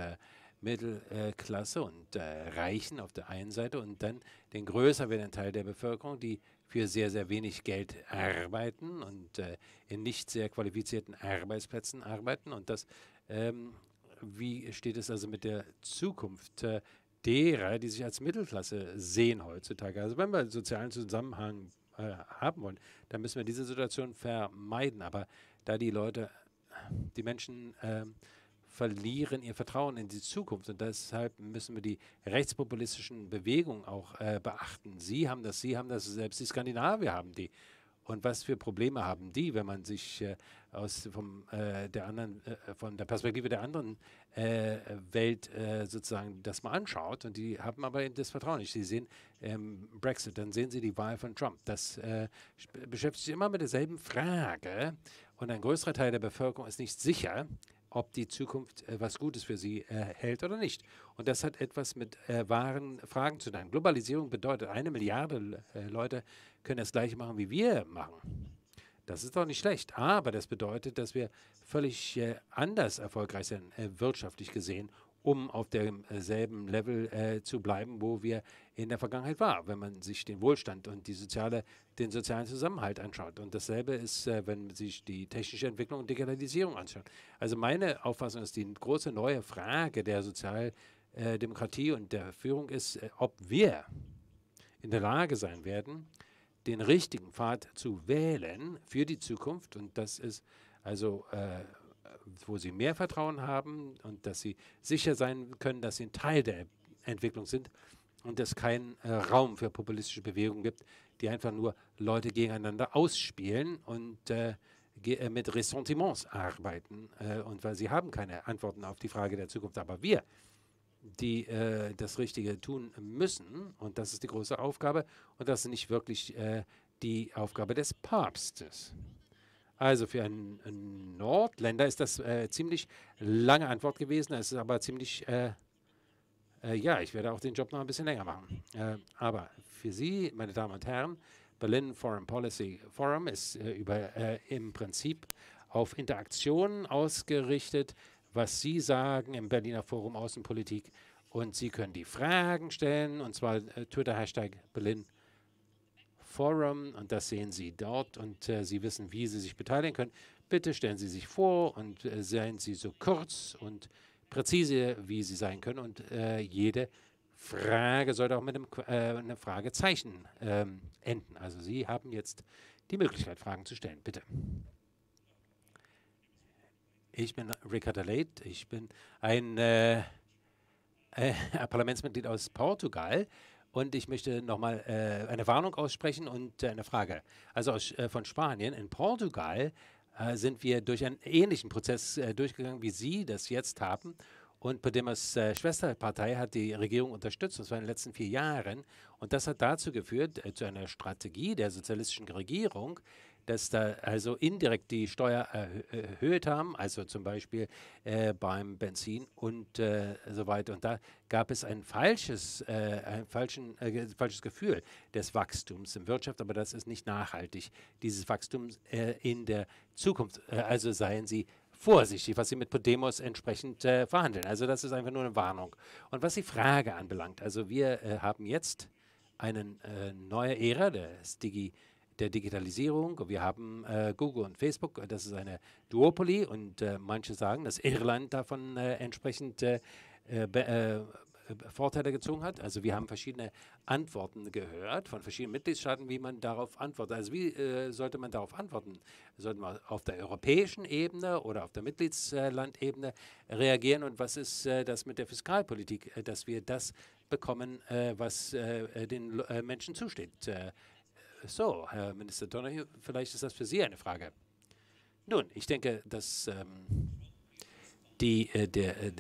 Mittelklasse und äh, Reichen auf der einen Seite und dann den größer werdenden Teil der Bevölkerung, die für sehr, sehr wenig Geld arbeiten und äh, in nicht sehr qualifizierten Arbeitsplätzen arbeiten. Und das, ähm, wie steht es also mit der Zukunft äh, derer, die sich als Mittelklasse sehen heutzutage? Also wenn wir einen sozialen Zusammenhang äh, haben wollen, dann müssen wir diese Situation vermeiden. Aber da die Leute, die Menschen ähm, verlieren ihr Vertrauen in die Zukunft. Und deshalb müssen wir die rechtspopulistischen Bewegungen auch äh, beachten. Sie haben das, Sie haben das, selbst die Skandinavier haben die. Und was für Probleme haben die, wenn man sich äh, aus vom, äh, der anderen, äh, von der Perspektive der anderen äh, Welt äh, sozusagen das mal anschaut? Und die haben aber eben das Vertrauen nicht. Sie sehen ähm, Brexit, dann sehen sie die Wahl von Trump. Das beschäftigt sich immer mit derselben Frage. Und ein größerer Teil der Bevölkerung ist nicht sicher, ob die Zukunft äh, was Gutes für sie äh, hält oder nicht. Und das hat etwas mit äh, wahren Fragen zu tun. Globalisierung bedeutet, eine Milliarde äh, Leute können das gleiche machen, wie wir machen. Das ist doch nicht schlecht, aber das bedeutet, dass wir völlig äh, anders erfolgreich sind, äh, wirtschaftlich gesehen um auf demselben äh, Level äh, zu bleiben, wo wir in der Vergangenheit waren, wenn man sich den Wohlstand und die soziale, den sozialen Zusammenhalt anschaut. Und dasselbe ist, äh, wenn man sich die technische Entwicklung und Digitalisierung anschaut. Also meine Auffassung ist, die große neue Frage der Sozialdemokratie äh, und der Führung ist, äh, ob wir in der Lage sein werden, den richtigen Pfad zu wählen für die Zukunft. Und das ist also äh, wo sie mehr Vertrauen haben und dass sie sicher sein können, dass sie ein Teil der Entwicklung sind und es keinen äh, Raum für populistische Bewegungen gibt, die einfach nur Leute gegeneinander ausspielen und äh, ge äh, mit Ressentiments arbeiten. Äh, und weil sie haben keine Antworten auf die Frage der Zukunft. Aber wir, die äh, das Richtige tun müssen, und das ist die große Aufgabe, und das ist nicht wirklich äh, die Aufgabe des Papstes. Also für einen Nordländer ist das äh, ziemlich lange Antwort gewesen. Es ist aber ziemlich, äh, äh, ja, ich werde auch den Job noch ein bisschen länger machen. Äh, aber für Sie, meine Damen und Herren, Berlin Foreign Policy Forum ist äh, über, äh, im Prinzip auf Interaktionen ausgerichtet, was Sie sagen im Berliner Forum Außenpolitik. Und Sie können die Fragen stellen, und zwar Twitter-Hashtag Berlin Forum und das sehen Sie dort und äh, Sie wissen, wie Sie sich beteiligen können. Bitte stellen Sie sich vor und äh, seien Sie so kurz und präzise, wie Sie sein können. Und äh, jede Frage sollte auch mit einem, äh, einem Fragezeichen ähm, enden. Also Sie haben jetzt die Möglichkeit, Fragen zu stellen. Bitte. Ich bin Ricardo Late. Ich bin ein äh, äh, Parlamentsmitglied aus Portugal. Und ich möchte nochmal äh, eine Warnung aussprechen und äh, eine Frage. Also aus, äh, von Spanien, in Portugal äh, sind wir durch einen ähnlichen Prozess äh, durchgegangen, wie Sie das jetzt haben. Und Podemos äh, Schwesterpartei hat die Regierung unterstützt, und zwar in den letzten vier Jahren. Und das hat dazu geführt, zu einer Strategie der sozialistischen Regierung, dass da also indirekt die Steuer erhöht haben, also zum Beispiel äh, beim Benzin und äh, so weiter. Und da gab es ein falsches, äh, ein falschen, äh, falsches Gefühl des Wachstums in Wirtschaft, aber das ist nicht nachhaltig, dieses Wachstum äh, in der Zukunft. Äh, also seien Sie vorsichtig, was sie mit Podemos entsprechend äh, verhandeln. Also das ist einfach nur eine Warnung. Und was die Frage anbelangt, also wir äh, haben jetzt eine äh, neue Ära des Digitalisierung der Digitalisierung. Wir haben äh, Google und Facebook, äh, das ist eine Duopoly und äh, manche sagen, dass Irland davon äh, entsprechend äh, äh, Vorteile gezogen hat. Also wir haben verschiedene Antworten gehört von verschiedenen Mitgliedstaaten, wie man darauf antwortet. Also wie äh, sollte man darauf antworten? Sollten wir auf der europäischen Ebene oder auf der Mitgliedslandebene reagieren? Und was ist äh, das mit der Fiskalpolitik, dass wir das bekommen, äh, was den Menschen zusteht? So, Herr Minister Donahue, vielleicht ist das für Sie eine Frage. Nun, ich denke, dass ähm, die, äh, der, äh, äh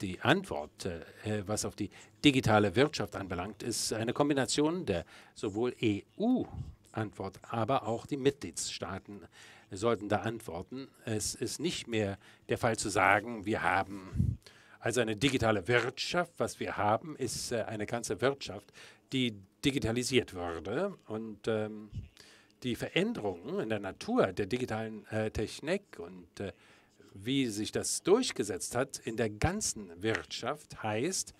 die Antwort, äh, was auf die digitale Wirtschaft anbelangt, ist eine Kombination der sowohl EU-Antwort, aber auch die Mitgliedstaaten sollten da antworten. Es ist nicht mehr der Fall zu sagen, wir haben also eine digitale Wirtschaft. Was wir haben, ist äh, eine ganze Wirtschaft, die digitalisiert wurde. Und ähm, die Veränderungen in der Natur der digitalen äh, Technik und äh, wie sich das durchgesetzt hat in der ganzen Wirtschaft, heißt,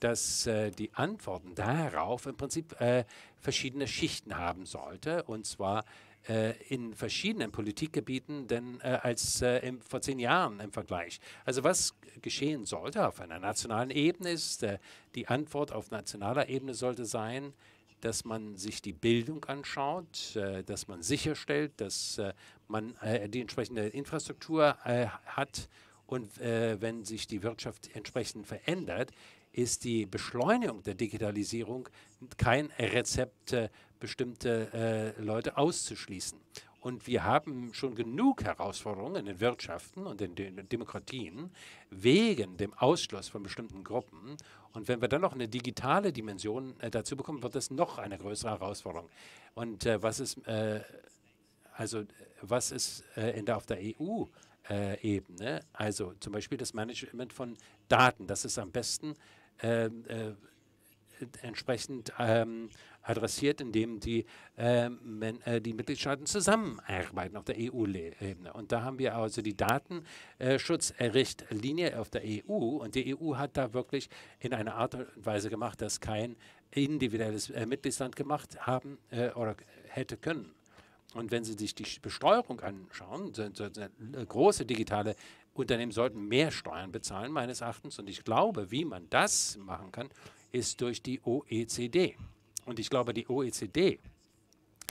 dass äh, die Antworten darauf im Prinzip äh, verschiedene Schichten haben sollte. Und zwar äh, in verschiedenen Politikgebieten denn äh, als äh, im, vor zehn Jahren im Vergleich. Also was geschehen sollte auf einer nationalen Ebene ist, die Antwort auf nationaler Ebene sollte sein, dass man sich die Bildung anschaut, äh, dass man sicherstellt, dass äh, man äh, die entsprechende Infrastruktur hat. Und wenn sich die Wirtschaft entsprechend verändert, ist die Beschleunigung der Digitalisierung kein Rezept bestimmte äh, Leute auszuschließen. Und wir haben schon genug Herausforderungen in den Wirtschaften und in den Demokratien wegen dem Ausschluss von bestimmten Gruppen. Und wenn wir dann noch eine digitale Dimension äh, dazu bekommen, wird das noch eine größere Herausforderung. Und äh, was ist, äh, also, was ist äh, der, auf der EU-Ebene? Äh, also zum Beispiel das Management von Daten. Das ist am besten ähm, äh, entsprechend ähm, adressiert, indem die, ähm, äh, die Mitgliedstaaten zusammenarbeiten auf der EU-Ebene. Und da haben wir also die Datenschutzrichtlinie auf der EU und die EU hat da wirklich in einer Art und Weise gemacht, dass kein individuelles äh, Mitgliedsland gemacht haben äh, oder hätte können. Und wenn Sie sich die Besteuerung anschauen, große digitale Unternehmen sollten mehr Steuern bezahlen, meines Erachtens. Und ich glaube, wie man das machen kann, ist durch die OECD. Und ich glaube, die OECD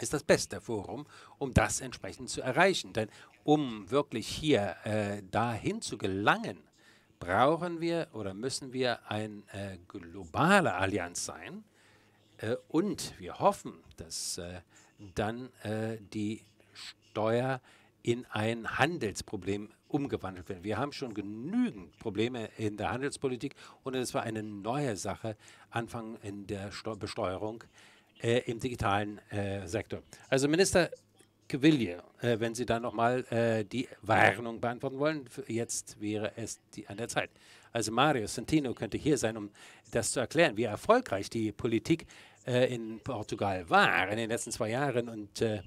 ist das beste Forum, um das entsprechend zu erreichen. Denn um wirklich hier äh, dahin zu gelangen, brauchen wir oder müssen wir eine äh, globale Allianz sein. Äh, und wir hoffen, dass äh, dann äh, die Steuer in ein Handelsproblem umgewandelt werden. Wir haben schon genügend Probleme in der Handelspolitik und es war eine neue Sache, Anfang in der Steu Besteuerung äh, im digitalen äh, Sektor. Also Minister Quilje, äh, wenn Sie dann nochmal äh, die Warnung beantworten wollen, jetzt wäre es die, an der Zeit. Also Mario Santino könnte hier sein, um das zu erklären, wie erfolgreich die Politik äh, in Portugal war in den letzten zwei Jahren und äh,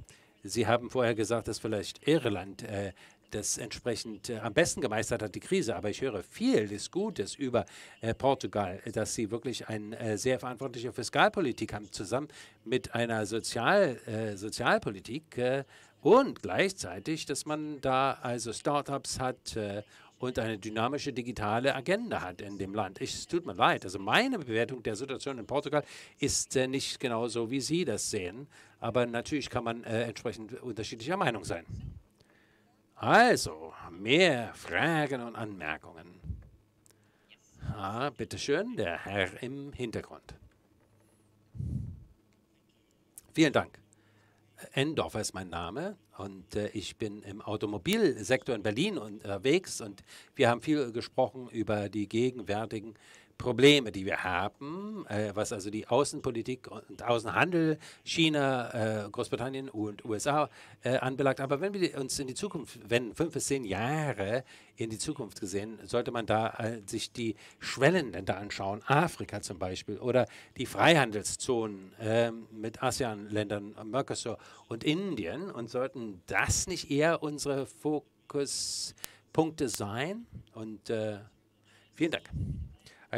Sie haben vorher gesagt, dass vielleicht Irland äh, das entsprechend äh, am besten gemeistert hat, die Krise. Aber ich höre vieles Gutes über äh, Portugal, dass sie wirklich eine äh, sehr verantwortliche Fiskalpolitik haben, zusammen mit einer Sozial, äh, Sozialpolitik äh, und gleichzeitig, dass man da also Startups hat äh, und eine dynamische digitale Agenda hat in dem Land. es tut mir leid. Also meine Bewertung der Situation in Portugal ist äh, nicht genauso, wie Sie das sehen. Aber natürlich kann man äh, entsprechend unterschiedlicher Meinung sein. Also, mehr Fragen und Anmerkungen. Ah, bitteschön, der Herr im Hintergrund. Vielen Dank. Endorfer ist mein Name. Und äh, ich bin im Automobilsektor in Berlin unterwegs und wir haben viel gesprochen über die gegenwärtigen Probleme, die wir haben, äh, was also die Außenpolitik und Außenhandel China, äh, Großbritannien und USA äh, anbelangt. Aber wenn wir uns in die Zukunft, wenn fünf bis zehn Jahre in die Zukunft gesehen, sollte man da äh, sich die Schwellenländer anschauen, Afrika zum Beispiel oder die Freihandelszonen ähm, mit ASEAN-Ländern, Mercosur und Indien und sollten das nicht eher unsere Fokuspunkte sein? Und äh, vielen Dank.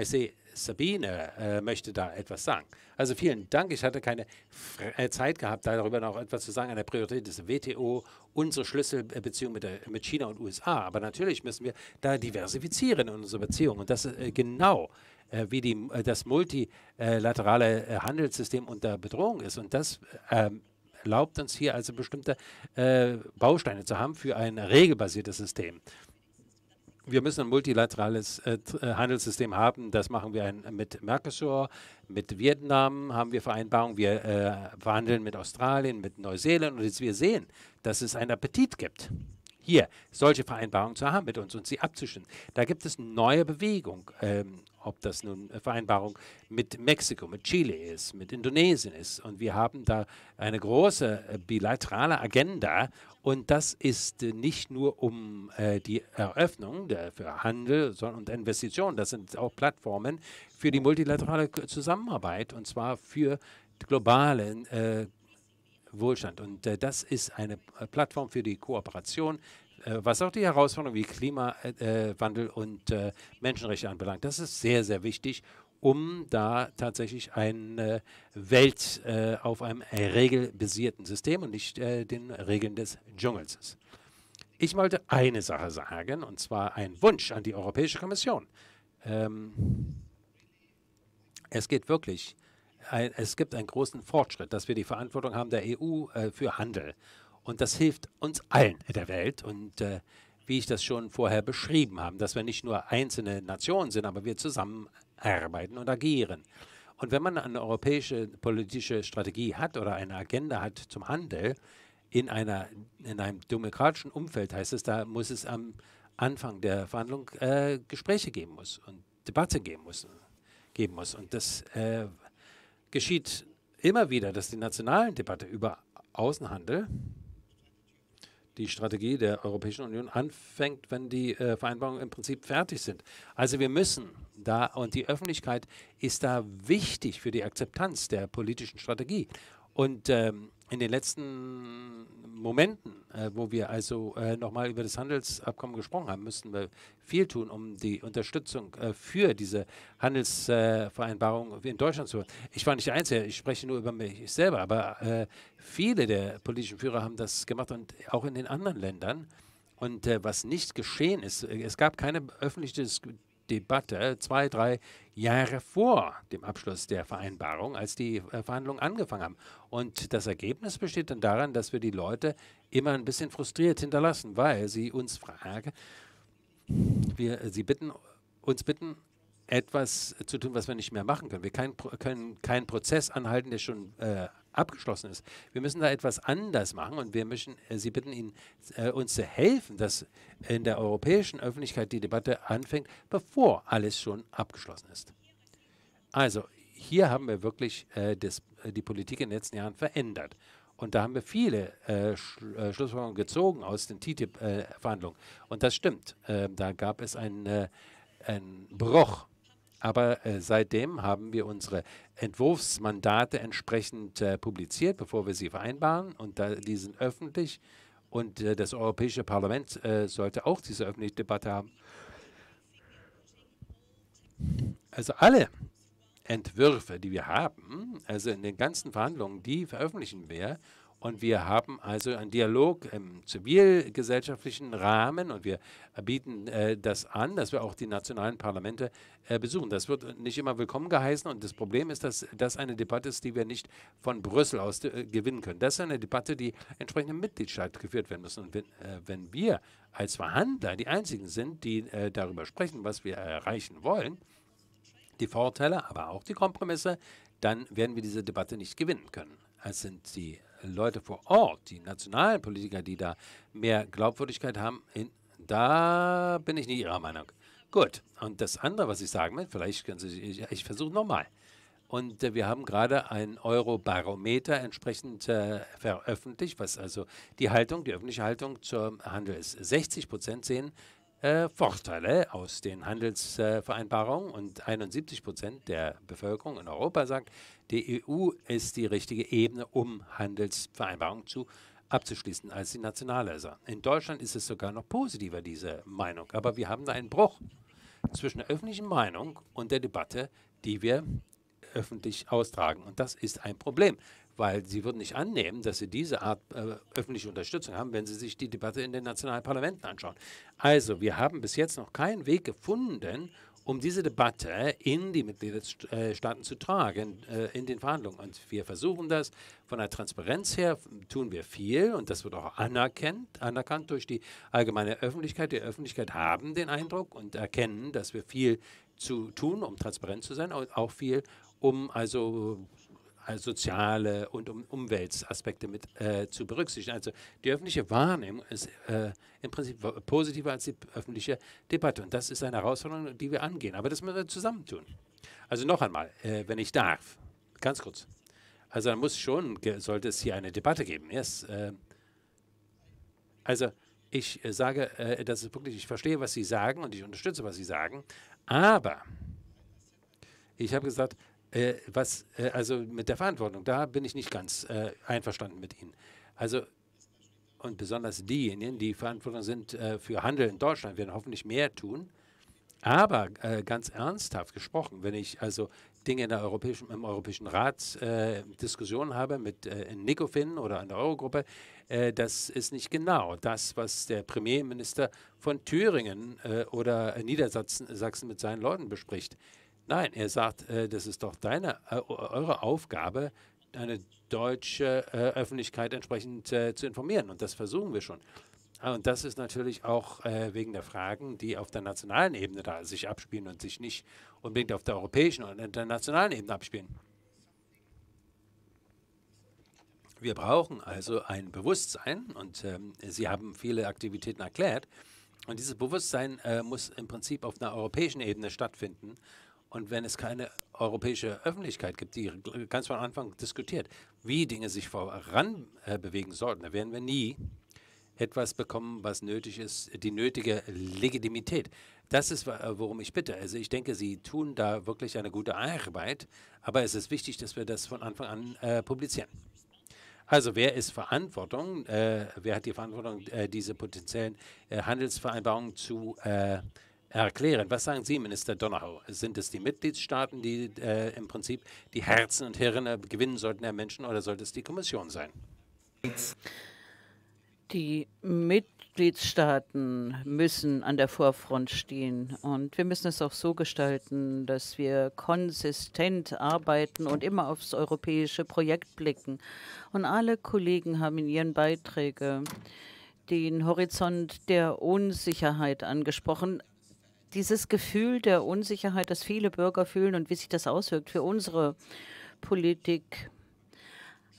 Ich sehe, Sabine äh, möchte da etwas sagen. Also vielen Dank. Ich hatte keine Fre äh, Zeit gehabt, darüber noch etwas zu sagen. Eine Priorität des WTO, unsere Schlüsselbeziehung mit, der, mit China und USA. Aber natürlich müssen wir da diversifizieren in unsere Beziehung. Und das äh, genau äh, wie die, äh, das multilaterale äh, Handelssystem unter Bedrohung ist. Und das ähm, erlaubt uns hier also bestimmte Bausteine zu haben für ein regelbasiertes System wir müssen ein multilaterales äh, äh, Handelssystem haben. Das machen wir ein, mit Mercosur, mit Vietnam haben wir Vereinbarungen. Wir äh, verhandeln mit Australien, mit Neuseeland. Und jetzt wir sehen, dass es einen Appetit gibt, hier solche Vereinbarungen zu haben mit uns und sie abzuschließen. Da gibt es neue Bewegung. Ähm, ob das nun eine Vereinbarung mit Mexiko, mit Chile ist, mit Indonesien ist. Und wir haben da eine große äh, bilaterale Agenda. Und das ist äh, nicht nur um äh, die Eröffnung der, für Handel und Investitionen. Das sind auch Plattformen für die multilaterale Zusammenarbeit und zwar für globalen äh, Wohlstand. Und äh, das ist eine äh, Plattform für die Kooperation äh, was auch die Herausforderungen wie Klimawandel und äh, Menschenrechte anbelangt. Das ist sehr, sehr wichtig, um da tatsächlich eine äh, Welt auf einem regelbasierten System und nicht den Regeln des Dschungels ist. Ich wollte eine Sache sagen, und zwar ein Wunsch an die Europäische Kommission. Ähm, es geht wirklich, es gibt einen großen Fortschritt, dass wir die Verantwortung haben der EU für Handel. Und das hilft uns allen in der Welt. Und äh, wie ich das schon vorher beschrieben habe, dass wir nicht nur einzelne Nationen sind, aber wir zusammenarbeiten und agieren. Und wenn man eine europäische politische Strategie hat oder eine Agenda hat zum Handel, in, einer, in einem demokratischen Umfeld heißt es, da muss es am Anfang der Verhandlung äh, Gespräche geben muss und Debatte geben muss. Geben muss. Und das äh, geschieht immer wieder, dass die nationalen Debatte über Außenhandel die Strategie der Europäischen Union anfängt, wenn die äh, Vereinbarungen im Prinzip fertig sind. Also wir müssen da, und die Öffentlichkeit ist da wichtig für die Akzeptanz der politischen Strategie. Und ähm, in den letzten Momenten, äh, wo wir also äh, nochmal über das Handelsabkommen gesprochen haben, müssten wir viel tun, um die Unterstützung äh, für diese Handelsvereinbarung äh, in Deutschland zu hören. Ich war nicht der Einzige, ich spreche nur über mich selber, aber äh, viele der politischen Führer haben das gemacht und auch in den anderen Ländern. Und äh, was nicht geschehen ist, es gab keine öffentliche Diskussion Debatte zwei, drei Jahre vor dem Abschluss der Vereinbarung, als die äh, Verhandlungen angefangen haben. Und das Ergebnis besteht dann daran, dass wir die Leute immer ein bisschen frustriert hinterlassen, weil sie uns fragen, wir, äh, sie bitten, uns bitten, etwas zu tun, was wir nicht mehr machen können. Wir kein, können keinen Prozess anhalten, der schon äh, abgeschlossen ist. Wir müssen da etwas anders machen und wir müssen äh, Sie bitten, ihn, äh, uns zu helfen, dass in der europäischen Öffentlichkeit die Debatte anfängt, bevor alles schon abgeschlossen ist. Also, hier haben wir wirklich äh, das, äh, die Politik in den letzten Jahren verändert. Und da haben wir viele äh, Schl äh, Schlussfolgerungen gezogen aus den TTIP-Verhandlungen. Äh, und das stimmt. Ähm, da gab es einen, äh, einen Bruch aber äh, seitdem haben wir unsere Entwurfsmandate entsprechend äh, publiziert, bevor wir sie vereinbaren. Und da, die sind öffentlich. Und äh, das Europäische Parlament äh, sollte auch diese öffentliche Debatte haben. Also alle Entwürfe, die wir haben, also in den ganzen Verhandlungen, die veröffentlichen wir. Und wir haben also einen Dialog im zivilgesellschaftlichen Rahmen und wir bieten äh, das an, dass wir auch die nationalen Parlamente äh, besuchen. Das wird nicht immer willkommen geheißen und das Problem ist, dass das eine Debatte ist, die wir nicht von Brüssel aus äh, gewinnen können. Das ist eine Debatte, die entsprechend im Mitgliedstaat geführt werden muss. Und wenn, äh, wenn wir als Verhandler die Einzigen sind, die äh, darüber sprechen, was wir erreichen wollen, die Vorteile, aber auch die Kompromisse, dann werden wir diese Debatte nicht gewinnen können. Es sind die Leute vor Ort, die nationalen Politiker, die da mehr Glaubwürdigkeit haben, in, da bin ich nicht Ihrer Meinung. Gut, und das andere, was ich sagen will, vielleicht können Sie, ich, ich versuche nochmal. Und äh, wir haben gerade ein Eurobarometer entsprechend äh, veröffentlicht, was also die Haltung, die öffentliche Haltung zum Handel ist. 60 Prozent sehen äh, Vorteile aus den Handelsvereinbarungen äh, und 71 Prozent der Bevölkerung in Europa sagt, die EU ist die richtige Ebene, um Handelsvereinbarungen zu abzuschließen als die Nationalhäuser. In Deutschland ist es sogar noch positiver, diese Meinung. Aber wir haben da einen Bruch zwischen der öffentlichen Meinung und der Debatte, die wir öffentlich austragen. Und das ist ein Problem, weil sie würden nicht annehmen, dass sie diese Art äh, öffentliche Unterstützung haben, wenn sie sich die Debatte in den nationalen Parlamenten anschauen. Also, wir haben bis jetzt noch keinen Weg gefunden, um diese Debatte in die Mitgliedstaaten äh, zu tragen, äh, in den Verhandlungen. Und wir versuchen das von der Transparenz her, tun wir viel und das wird auch anerkannt, anerkannt durch die allgemeine Öffentlichkeit. Die Öffentlichkeit haben den Eindruck und erkennen, dass wir viel zu tun, um transparent zu sein, und auch viel, um also äh, soziale und um Umweltaspekte mit äh, zu berücksichtigen. Also die öffentliche Wahrnehmung ist äh, im Prinzip positiver als die öffentliche Debatte. Und das ist eine Herausforderung, die wir angehen. Aber das müssen wir zusammentun. Also noch einmal, äh, wenn ich darf, ganz kurz. Also dann muss schon, sollte es hier eine Debatte geben. Yes. Äh. also ich äh, sage, das ist wirklich, ich verstehe, was Sie sagen und ich unterstütze, was Sie sagen. Aber ich habe gesagt, äh, was, äh, also mit der Verantwortung, da bin ich nicht ganz äh, einverstanden mit Ihnen. Also, und besonders diejenigen, die Verantwortung sind äh, für Handel in Deutschland, werden hoffentlich mehr tun. Aber äh, ganz ernsthaft gesprochen, wenn ich also Dinge in der europäischen, im Europäischen Rat äh, Diskussionen habe mit äh, in Nicofin oder an der Eurogruppe, äh, das ist nicht genau das, was der Premierminister von Thüringen äh, oder äh, Niedersachsen mit seinen Leuten bespricht. Nein, er sagt, äh, das ist doch deine, äh, eure Aufgabe, eine deutsche äh, Öffentlichkeit entsprechend zu informieren. Und das versuchen wir schon. Ah, und das ist natürlich auch wegen der Fragen, die auf der nationalen Ebene da sich abspielen und sich nicht unbedingt auf der europäischen oder internationalen Ebene abspielen. Wir brauchen also ein Bewusstsein und ähm, Sie haben viele Aktivitäten erklärt. Und dieses Bewusstsein muss im Prinzip auf einer europäischen Ebene stattfinden, und wenn es keine europäische Öffentlichkeit gibt, die ganz von Anfang diskutiert, wie Dinge sich voran äh, bewegen sollten, dann werden wir nie etwas bekommen, was nötig ist, die nötige Legitimität. Das ist, worum ich bitte. Also ich denke, Sie tun da wirklich eine gute Arbeit, aber es ist wichtig, dass wir das von Anfang an äh, publizieren. Also wer ist Verantwortung? Äh, wer hat die Verantwortung, äh, diese potenziellen äh, Handelsvereinbarungen zu äh, erklären. Was sagen Sie, Minister Donnerau? Sind es die Mitgliedstaaten, die äh, im Prinzip die Herzen und Hirne gewinnen sollten der Menschen oder sollte es die Kommission sein? Die Mitgliedstaaten müssen an der Vorfront stehen. Und wir müssen es auch so gestalten, dass wir konsistent arbeiten und immer aufs europäische Projekt blicken. Und alle Kollegen haben in ihren Beiträgen den Horizont der Unsicherheit angesprochen, dieses Gefühl der Unsicherheit, das viele Bürger fühlen und wie sich das auswirkt für unsere Politik.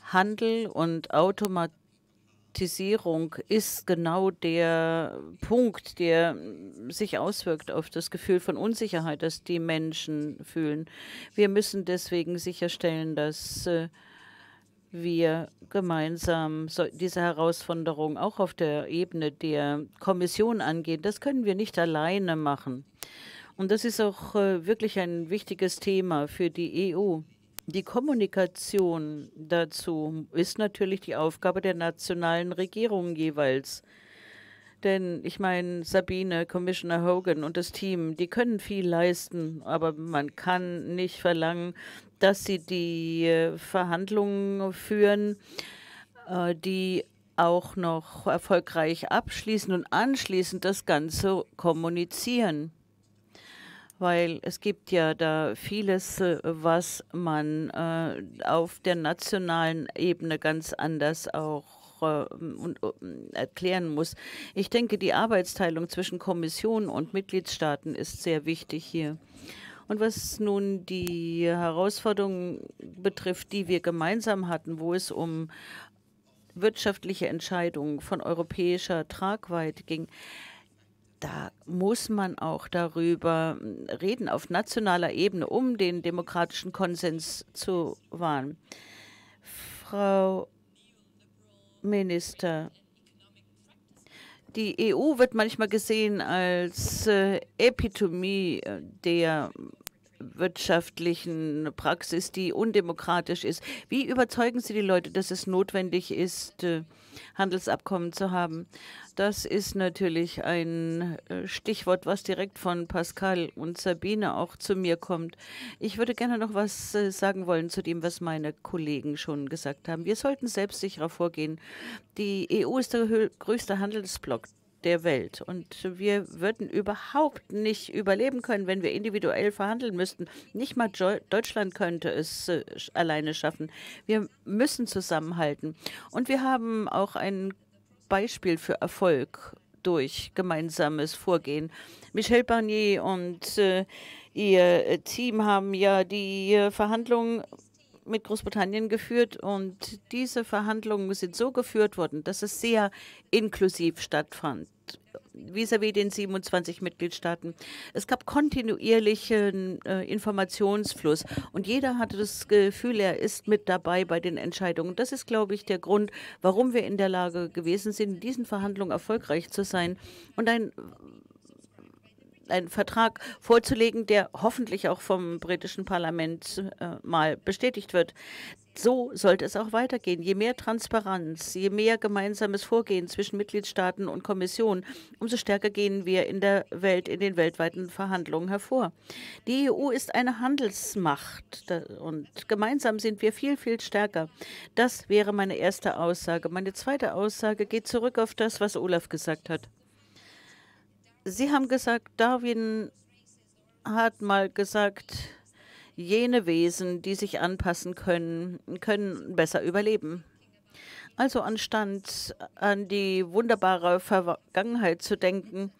Handel und Automatisierung ist genau der Punkt, der sich auswirkt auf das Gefühl von Unsicherheit, das die Menschen fühlen. Wir müssen deswegen sicherstellen, dass äh, wir gemeinsam diese Herausforderung auch auf der Ebene der Kommission angehen. Das können wir nicht alleine machen. Und das ist auch äh, wirklich ein wichtiges Thema für die EU. Die Kommunikation dazu ist natürlich die Aufgabe der nationalen Regierungen jeweils. Denn ich meine, Sabine, Commissioner Hogan und das Team, die können viel leisten, aber man kann nicht verlangen, dass sie die äh, Verhandlungen führen, äh, die auch noch erfolgreich abschließen und anschließend das Ganze kommunizieren. Weil es gibt ja da vieles, äh, was man auf der nationalen Ebene ganz anders auch ähm, ähm, erklären muss. Ich denke, die Arbeitsteilung zwischen Kommission und Mitgliedstaaten ist sehr wichtig hier. Und was nun die Herausforderungen betrifft, die wir gemeinsam hatten, wo es um wirtschaftliche Entscheidungen von europäischer Tragweite ging, da muss man auch darüber reden auf nationaler Ebene, um den demokratischen Konsens zu wahren. Frau Minister, die EU wird manchmal gesehen als äh, Epitomie äh, der wirtschaftlichen Praxis, die undemokratisch ist. Wie überzeugen Sie die Leute, dass es notwendig ist, äh, Handelsabkommen zu haben? Das ist natürlich ein äh, Stichwort, was direkt von Pascal und Sabine auch zu mir kommt. Ich würde gerne noch was äh, sagen wollen zu dem, was meine Kollegen schon gesagt haben. Wir sollten selbstsicherer vorgehen. Die EU ist der größte Handelsblock der Welt. Und wir würden überhaupt nicht überleben können, wenn wir individuell verhandeln müssten. Nicht mal Deutschland könnte es äh, alleine schaffen. Wir müssen zusammenhalten. Und wir haben auch ein Beispiel für Erfolg durch gemeinsames Vorgehen. Michel Barnier und äh, ihr äh, Team haben ja die äh, Verhandlungen mit Großbritannien geführt und diese Verhandlungen sind so geführt worden, dass es sehr inklusiv stattfand vis-à-vis -vis den 27 Mitgliedstaaten. Es gab kontinuierlichen äh, Informationsfluss und jeder hatte das Gefühl, er ist mit dabei bei den Entscheidungen. Das ist, glaube ich, der Grund, warum wir in der Lage gewesen sind, in diesen Verhandlungen erfolgreich zu sein und ein einen Vertrag vorzulegen, der hoffentlich auch vom britischen Parlament äh, mal bestätigt wird so sollte es auch weitergehen. Je mehr Transparenz, je mehr gemeinsames Vorgehen zwischen Mitgliedstaaten und Kommission, umso stärker gehen wir in der Welt, in den weltweiten Verhandlungen hervor. Die EU ist eine Handelsmacht und gemeinsam sind wir viel, viel stärker. Das wäre meine erste Aussage. Meine zweite Aussage geht zurück auf das, was Olaf gesagt hat. Sie haben gesagt, Darwin hat mal gesagt, Jene Wesen, die sich anpassen können, können besser überleben. Also anstatt an die wunderbare Vergangenheit zu denken,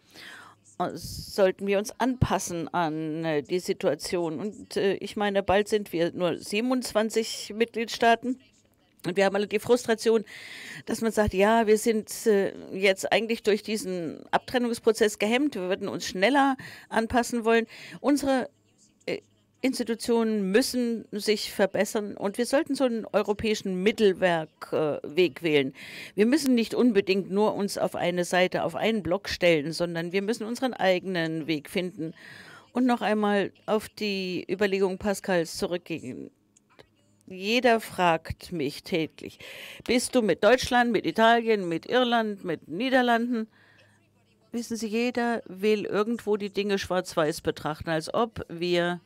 sollten wir uns anpassen an äh, die Situation. Und äh, ich meine, bald sind wir nur 27 Mitgliedstaaten. Und wir haben alle die Frustration, dass man sagt, ja, wir sind äh, jetzt eigentlich durch diesen Abtrennungsprozess gehemmt. Wir würden uns schneller anpassen wollen. Unsere Institutionen müssen sich verbessern und wir sollten so einen europäischen Mittelwerkweg äh, wählen. Wir müssen nicht unbedingt nur uns auf eine Seite, auf einen Block stellen, sondern wir müssen unseren eigenen Weg finden. Und noch einmal auf die Überlegung Pascals zurückgehen. Jeder fragt mich täglich, bist du mit Deutschland, mit Italien, mit Irland, mit Niederlanden? Wissen Sie, jeder will irgendwo die Dinge schwarz-weiß betrachten, als ob wir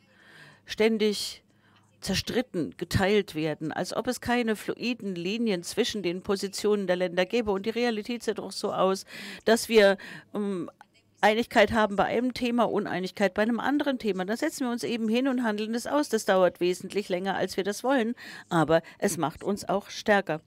ständig zerstritten, geteilt werden, als ob es keine fluiden Linien zwischen den Positionen der Länder gäbe. Und die Realität sieht doch so aus, dass wir ähm, Einigkeit haben bei einem Thema, Uneinigkeit bei einem anderen Thema. Da setzen wir uns eben hin und handeln es aus. Das dauert wesentlich länger, als wir das wollen, aber es macht uns auch stärker.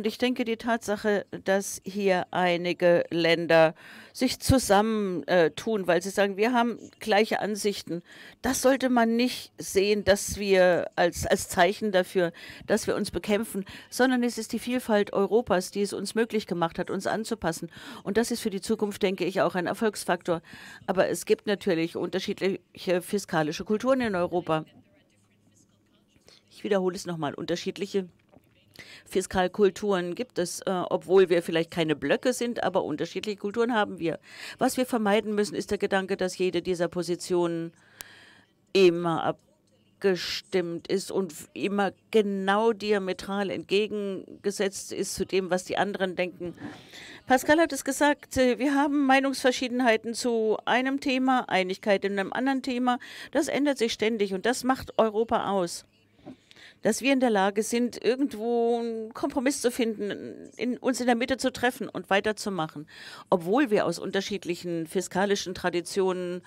Und ich denke, die Tatsache, dass hier einige Länder sich zusammentun, äh, weil sie sagen, wir haben gleiche Ansichten, das sollte man nicht sehen, dass wir als, als Zeichen dafür, dass wir uns bekämpfen, sondern es ist die Vielfalt Europas, die es uns möglich gemacht hat, uns anzupassen. Und das ist für die Zukunft, denke ich, auch ein Erfolgsfaktor. Aber es gibt natürlich unterschiedliche fiskalische Kulturen in Europa. Ich wiederhole es nochmal, unterschiedliche Fiskalkulturen gibt es, äh, obwohl wir vielleicht keine Blöcke sind, aber unterschiedliche Kulturen haben wir. Was wir vermeiden müssen, ist der Gedanke, dass jede dieser Positionen immer abgestimmt ist und immer genau diametral entgegengesetzt ist zu dem, was die anderen denken. Pascal hat es gesagt, äh, wir haben Meinungsverschiedenheiten zu einem Thema, Einigkeit in einem anderen Thema. Das ändert sich ständig und das macht Europa aus dass wir in der Lage sind, irgendwo einen Kompromiss zu finden, in, uns in der Mitte zu treffen und weiterzumachen, obwohl wir aus unterschiedlichen fiskalischen Traditionen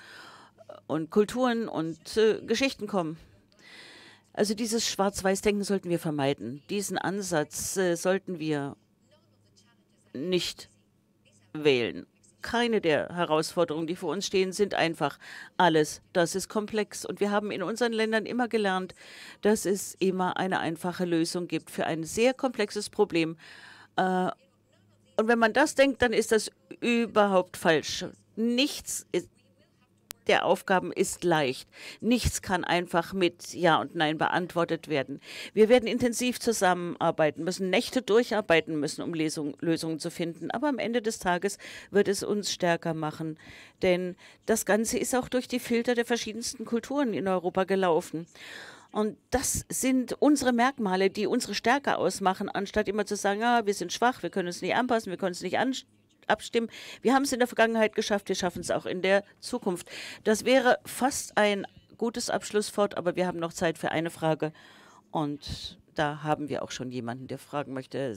äh, und Kulturen und äh, Geschichten kommen. Also dieses Schwarz-Weiß-Denken sollten wir vermeiden. Diesen Ansatz äh, sollten wir nicht wählen keine der Herausforderungen, die vor uns stehen, sind einfach. Alles, das ist komplex. Und wir haben in unseren Ländern immer gelernt, dass es immer eine einfache Lösung gibt für ein sehr komplexes Problem. Äh, und wenn man das denkt, dann ist das überhaupt falsch. Nichts ist, der Aufgaben ist leicht. Nichts kann einfach mit Ja und Nein beantwortet werden. Wir werden intensiv zusammenarbeiten müssen, Nächte durcharbeiten müssen, um Lesung, Lösungen zu finden. Aber am Ende des Tages wird es uns stärker machen. Denn das Ganze ist auch durch die Filter der verschiedensten Kulturen in Europa gelaufen. Und das sind unsere Merkmale, die unsere Stärke ausmachen, anstatt immer zu sagen, ah, wir sind schwach, wir können uns nicht anpassen, wir können uns nicht anstellen abstimmen. Wir haben es in der Vergangenheit geschafft, wir schaffen es auch in der Zukunft. Das wäre fast ein gutes Abschlusswort, aber wir haben noch Zeit für eine Frage. Und da haben wir auch schon jemanden, der fragen möchte.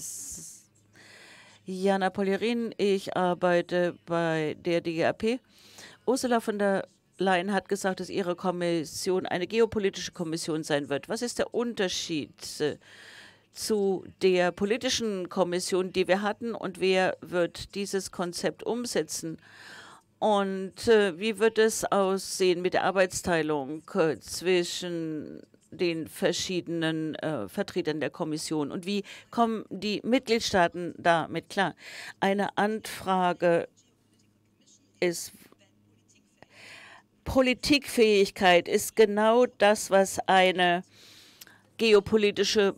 Jana Polierin, ich arbeite bei der DGAP. Ursula von der Leyen hat gesagt, dass ihre Kommission eine geopolitische Kommission sein wird. Was ist der Unterschied? Äh, zu der politischen Kommission, die wir hatten und wer wird dieses Konzept umsetzen. Und äh, wie wird es aussehen mit der Arbeitsteilung äh, zwischen den verschiedenen äh, Vertretern der Kommission und wie kommen die Mitgliedstaaten damit klar? Eine Anfrage ist Politikfähigkeit ist genau das, was eine geopolitische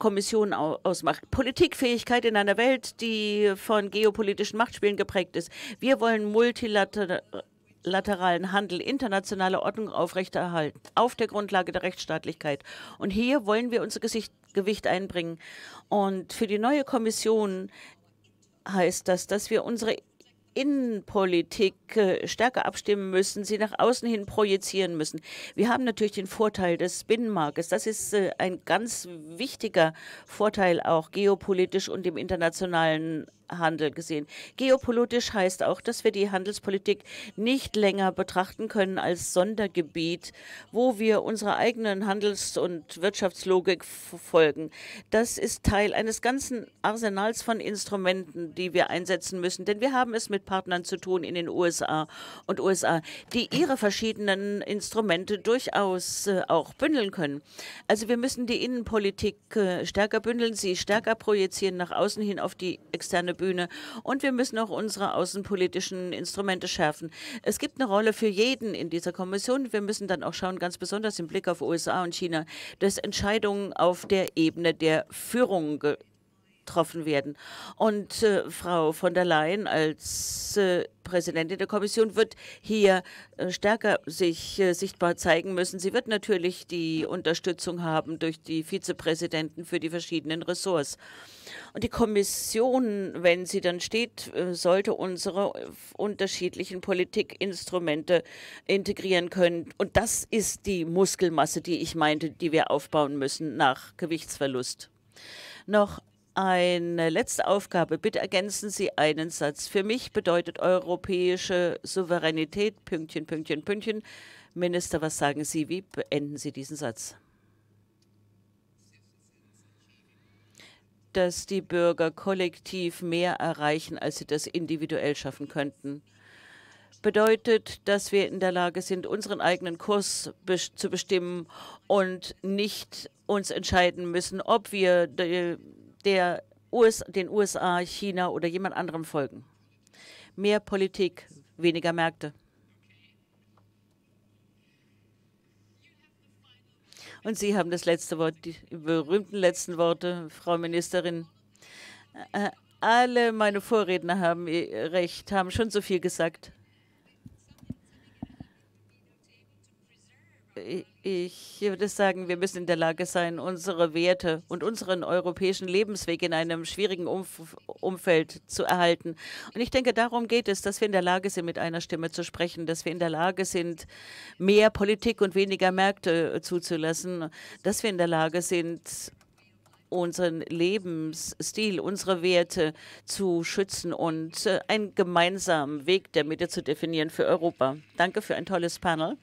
Kommission ausmacht. Politikfähigkeit in einer Welt, die von geopolitischen Machtspielen geprägt ist. Wir wollen multilateralen Handel internationale Ordnung aufrechterhalten, auf der Grundlage der Rechtsstaatlichkeit. Und hier wollen wir unser Gesicht, Gewicht einbringen. Und für die neue Kommission heißt das, dass wir unsere Innenpolitik äh, stärker abstimmen müssen, sie nach außen hin projizieren müssen. Wir haben natürlich den Vorteil des Binnenmarktes. Das ist äh, ein ganz wichtiger Vorteil auch geopolitisch und im internationalen Handel gesehen. Geopolitisch heißt auch, dass wir die Handelspolitik nicht länger betrachten können als Sondergebiet, wo wir unserer eigenen Handels- und Wirtschaftslogik folgen. Das ist Teil eines ganzen Arsenals von Instrumenten, die wir einsetzen müssen, denn wir haben es mit Partnern zu tun in den USA und USA, die ihre verschiedenen Instrumente durchaus äh, auch bündeln können. Also wir müssen die Innenpolitik äh, stärker bündeln, sie stärker projizieren nach außen hin auf die externe Bühne. Und wir müssen auch unsere außenpolitischen Instrumente schärfen. Es gibt eine Rolle für jeden in dieser Kommission. Wir müssen dann auch schauen, ganz besonders im Blick auf USA und China, dass Entscheidungen auf der Ebene der Führung getroffen werden. Und äh, Frau von der Leyen als äh, Präsidentin der Kommission wird hier äh, stärker sich äh, sichtbar zeigen müssen. Sie wird natürlich die Unterstützung haben durch die Vizepräsidenten für die verschiedenen Ressorts. Und die Kommission, wenn sie dann steht, äh, sollte unsere äh, unterschiedlichen Politikinstrumente integrieren können. Und das ist die Muskelmasse, die ich meinte, die wir aufbauen müssen nach Gewichtsverlust. Noch eine letzte Aufgabe. Bitte ergänzen Sie einen Satz. Für mich bedeutet europäische Souveränität, Pünktchen, Pünktchen, Pünktchen. Minister, was sagen Sie? Wie beenden Sie diesen Satz? Dass die Bürger kollektiv mehr erreichen, als sie das individuell schaffen könnten bedeutet, dass wir in der Lage sind, unseren eigenen Kurs zu bestimmen und nicht uns entscheiden müssen, ob wir die der US, den USA, China oder jemand anderem folgen. Mehr Politik, weniger Märkte. Und Sie haben das letzte Wort, die berühmten letzten Worte, Frau Ministerin. Äh, alle meine Vorredner haben recht, haben schon so viel gesagt. Äh, ich würde sagen, wir müssen in der Lage sein, unsere Werte und unseren europäischen Lebensweg in einem schwierigen Umf Umfeld zu erhalten. Und ich denke, darum geht es, dass wir in der Lage sind, mit einer Stimme zu sprechen, dass wir in der Lage sind, mehr Politik und weniger Märkte äh, zuzulassen, dass wir in der Lage sind, unseren Lebensstil, unsere Werte zu schützen und äh, einen gemeinsamen Weg der Mitte zu definieren für Europa. Danke für ein tolles Panel.